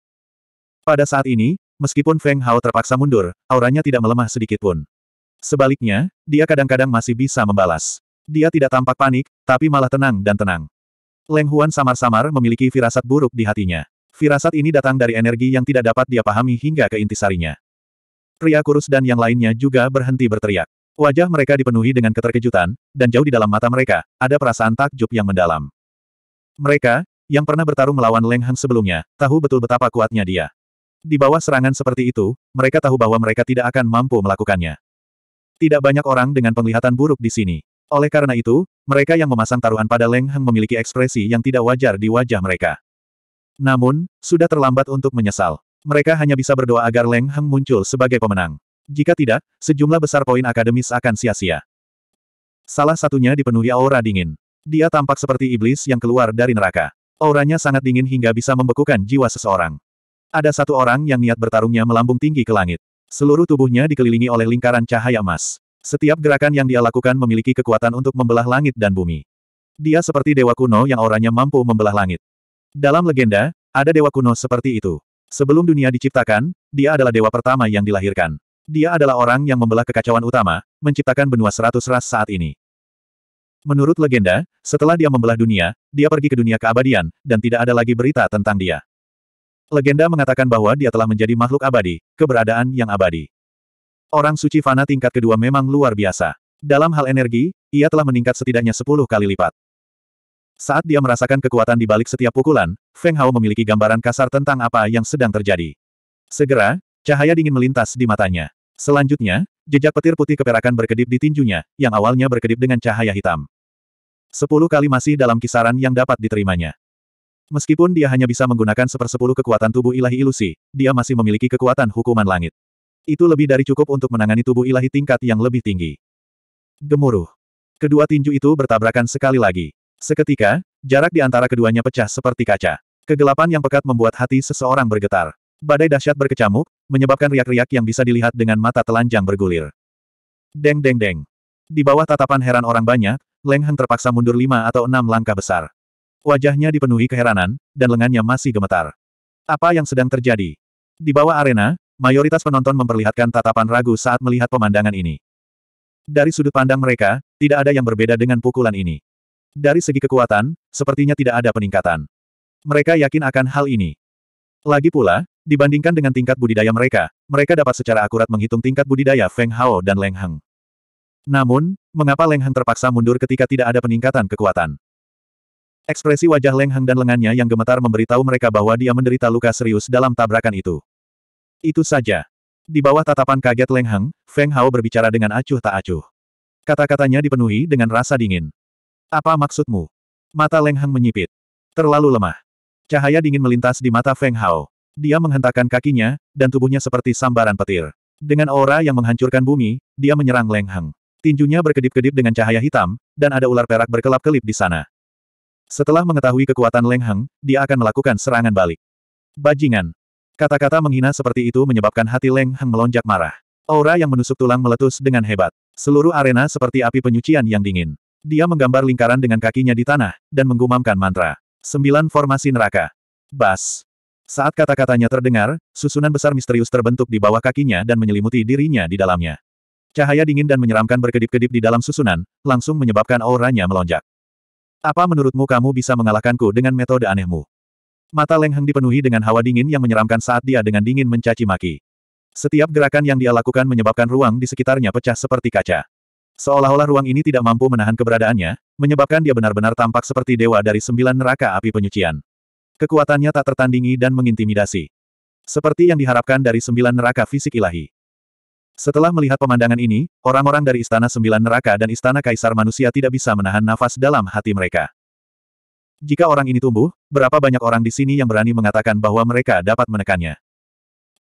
Pada saat ini, meskipun Feng Hao terpaksa mundur, auranya tidak melemah sedikit pun. Sebaliknya, dia kadang-kadang masih bisa membalas. Dia tidak tampak panik, tapi malah tenang dan tenang. Leng Huan samar-samar memiliki firasat buruk di hatinya. Firasat ini datang dari energi yang tidak dapat dia pahami hingga ke intisarinya. Pria kurus dan yang lainnya juga berhenti berteriak. Wajah mereka dipenuhi dengan keterkejutan, dan jauh di dalam mata mereka, ada perasaan takjub yang mendalam. Mereka, yang pernah bertarung melawan Leng Hang sebelumnya, tahu betul betapa kuatnya dia. Di bawah serangan seperti itu, mereka tahu bahwa mereka tidak akan mampu melakukannya. Tidak banyak orang dengan penglihatan buruk di sini. Oleh karena itu, mereka yang memasang taruhan pada Leng Hang memiliki ekspresi yang tidak wajar di wajah mereka. Namun, sudah terlambat untuk menyesal. Mereka hanya bisa berdoa agar Leng Hang muncul sebagai pemenang. Jika tidak, sejumlah besar poin akademis akan sia-sia. Salah satunya dipenuhi aura dingin. Dia tampak seperti iblis yang keluar dari neraka. Auranya sangat dingin hingga bisa membekukan jiwa seseorang. Ada satu orang yang niat bertarungnya melambung tinggi ke langit. Seluruh tubuhnya dikelilingi oleh lingkaran cahaya emas. Setiap gerakan yang dia lakukan memiliki kekuatan untuk membelah langit dan bumi. Dia seperti dewa kuno yang auranya mampu membelah langit. Dalam legenda, ada dewa kuno seperti itu. Sebelum dunia diciptakan, dia adalah dewa pertama yang dilahirkan. Dia adalah orang yang membelah kekacauan utama, menciptakan benua seratus ras saat ini. Menurut legenda, setelah dia membelah dunia, dia pergi ke dunia keabadian, dan tidak ada lagi berita tentang dia. Legenda mengatakan bahwa dia telah menjadi makhluk abadi, keberadaan yang abadi. Orang suci Fana tingkat kedua memang luar biasa. Dalam hal energi, ia telah meningkat setidaknya sepuluh kali lipat. Saat dia merasakan kekuatan di balik setiap pukulan, Feng Hao memiliki gambaran kasar tentang apa yang sedang terjadi. Segera, Cahaya dingin melintas di matanya. Selanjutnya, jejak petir putih keperakan berkedip di tinjunya, yang awalnya berkedip dengan cahaya hitam. Sepuluh kali masih dalam kisaran yang dapat diterimanya. Meskipun dia hanya bisa menggunakan sepersepuluh kekuatan tubuh ilahi ilusi, dia masih memiliki kekuatan hukuman langit. Itu lebih dari cukup untuk menangani tubuh ilahi tingkat yang lebih tinggi. Gemuruh. Kedua tinju itu bertabrakan sekali lagi. Seketika, jarak di antara keduanya pecah seperti kaca. Kegelapan yang pekat membuat hati seseorang bergetar. Badai dahsyat berkecamuk, menyebabkan riak-riak yang bisa dilihat dengan mata telanjang bergulir. Deng deng deng. Di bawah tatapan heran orang banyak, Leng Heng terpaksa mundur lima atau enam langkah besar. Wajahnya dipenuhi keheranan, dan lengannya masih gemetar. Apa yang sedang terjadi? Di bawah arena, mayoritas penonton memperlihatkan tatapan ragu saat melihat pemandangan ini. Dari sudut pandang mereka, tidak ada yang berbeda dengan pukulan ini. Dari segi kekuatan, sepertinya tidak ada peningkatan. Mereka yakin akan hal ini. Lagi pula, Dibandingkan dengan tingkat budidaya mereka, mereka dapat secara akurat menghitung tingkat budidaya Feng Hao dan Leng Heng. Namun, mengapa Leng Heng terpaksa mundur ketika tidak ada peningkatan kekuatan? Ekspresi wajah Leng Heng dan lengannya yang gemetar memberitahu mereka bahwa dia menderita luka serius dalam tabrakan itu. Itu saja. Di bawah tatapan kaget Leng Heng, Feng Hao berbicara dengan acuh tak acuh. Kata-katanya dipenuhi dengan rasa dingin. Apa maksudmu? Mata Leng Heng menyipit. Terlalu lemah. Cahaya dingin melintas di mata Feng Hao. Dia menghentakkan kakinya, dan tubuhnya seperti sambaran petir. Dengan aura yang menghancurkan bumi, dia menyerang Leng Hang. Tinjunya berkedip-kedip dengan cahaya hitam, dan ada ular perak berkelap-kelip di sana. Setelah mengetahui kekuatan Leng Hang, dia akan melakukan serangan balik. Bajingan. Kata-kata menghina seperti itu menyebabkan hati Leng Hang melonjak marah. Aura yang menusuk tulang meletus dengan hebat. Seluruh arena seperti api penyucian yang dingin. Dia menggambar lingkaran dengan kakinya di tanah, dan menggumamkan mantra. Sembilan formasi neraka. Bas. Saat kata-katanya terdengar, susunan besar misterius terbentuk di bawah kakinya dan menyelimuti dirinya di dalamnya. Cahaya dingin dan menyeramkan berkedip-kedip di dalam susunan, langsung menyebabkan auranya melonjak. Apa menurutmu kamu bisa mengalahkanku dengan metode anehmu? Mata Leng Heng dipenuhi dengan hawa dingin yang menyeramkan saat dia dengan dingin mencaci maki. Setiap gerakan yang dia lakukan menyebabkan ruang di sekitarnya pecah seperti kaca. Seolah-olah ruang ini tidak mampu menahan keberadaannya, menyebabkan dia benar-benar tampak seperti dewa dari sembilan neraka api penyucian. Kekuatannya tak tertandingi dan mengintimidasi. Seperti yang diharapkan dari sembilan neraka fisik ilahi. Setelah melihat pemandangan ini, orang-orang dari Istana Sembilan Neraka dan Istana Kaisar Manusia tidak bisa menahan nafas dalam hati mereka. Jika orang ini tumbuh, berapa banyak orang di sini yang berani mengatakan bahwa mereka dapat menekannya?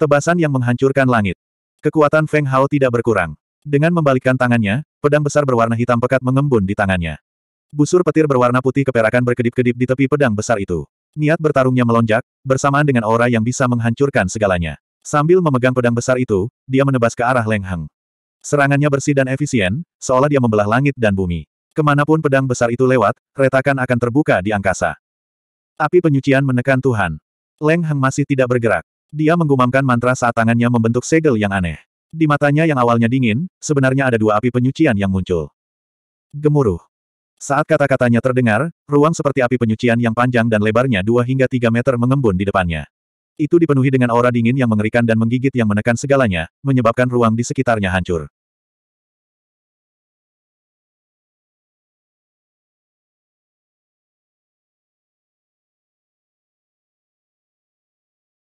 Tebasan yang menghancurkan langit. Kekuatan Feng Hao tidak berkurang. Dengan membalikkan tangannya, pedang besar berwarna hitam pekat mengembun di tangannya. Busur petir berwarna putih keperakan berkedip-kedip di tepi pedang besar itu. Niat bertarungnya melonjak, bersamaan dengan aura yang bisa menghancurkan segalanya. Sambil memegang pedang besar itu, dia menebas ke arah Leng Heng. Serangannya bersih dan efisien, seolah dia membelah langit dan bumi. Kemanapun pedang besar itu lewat, retakan akan terbuka di angkasa. Api penyucian menekan Tuhan. Leng Heng masih tidak bergerak. Dia menggumamkan mantra saat tangannya membentuk segel yang aneh. Di matanya yang awalnya dingin, sebenarnya ada dua api penyucian yang muncul. Gemuruh. Saat kata-katanya terdengar, ruang seperti api penyucian yang panjang dan lebarnya 2 hingga 3 meter mengembun di depannya. Itu dipenuhi dengan aura dingin yang mengerikan dan menggigit yang menekan segalanya, menyebabkan ruang di sekitarnya hancur.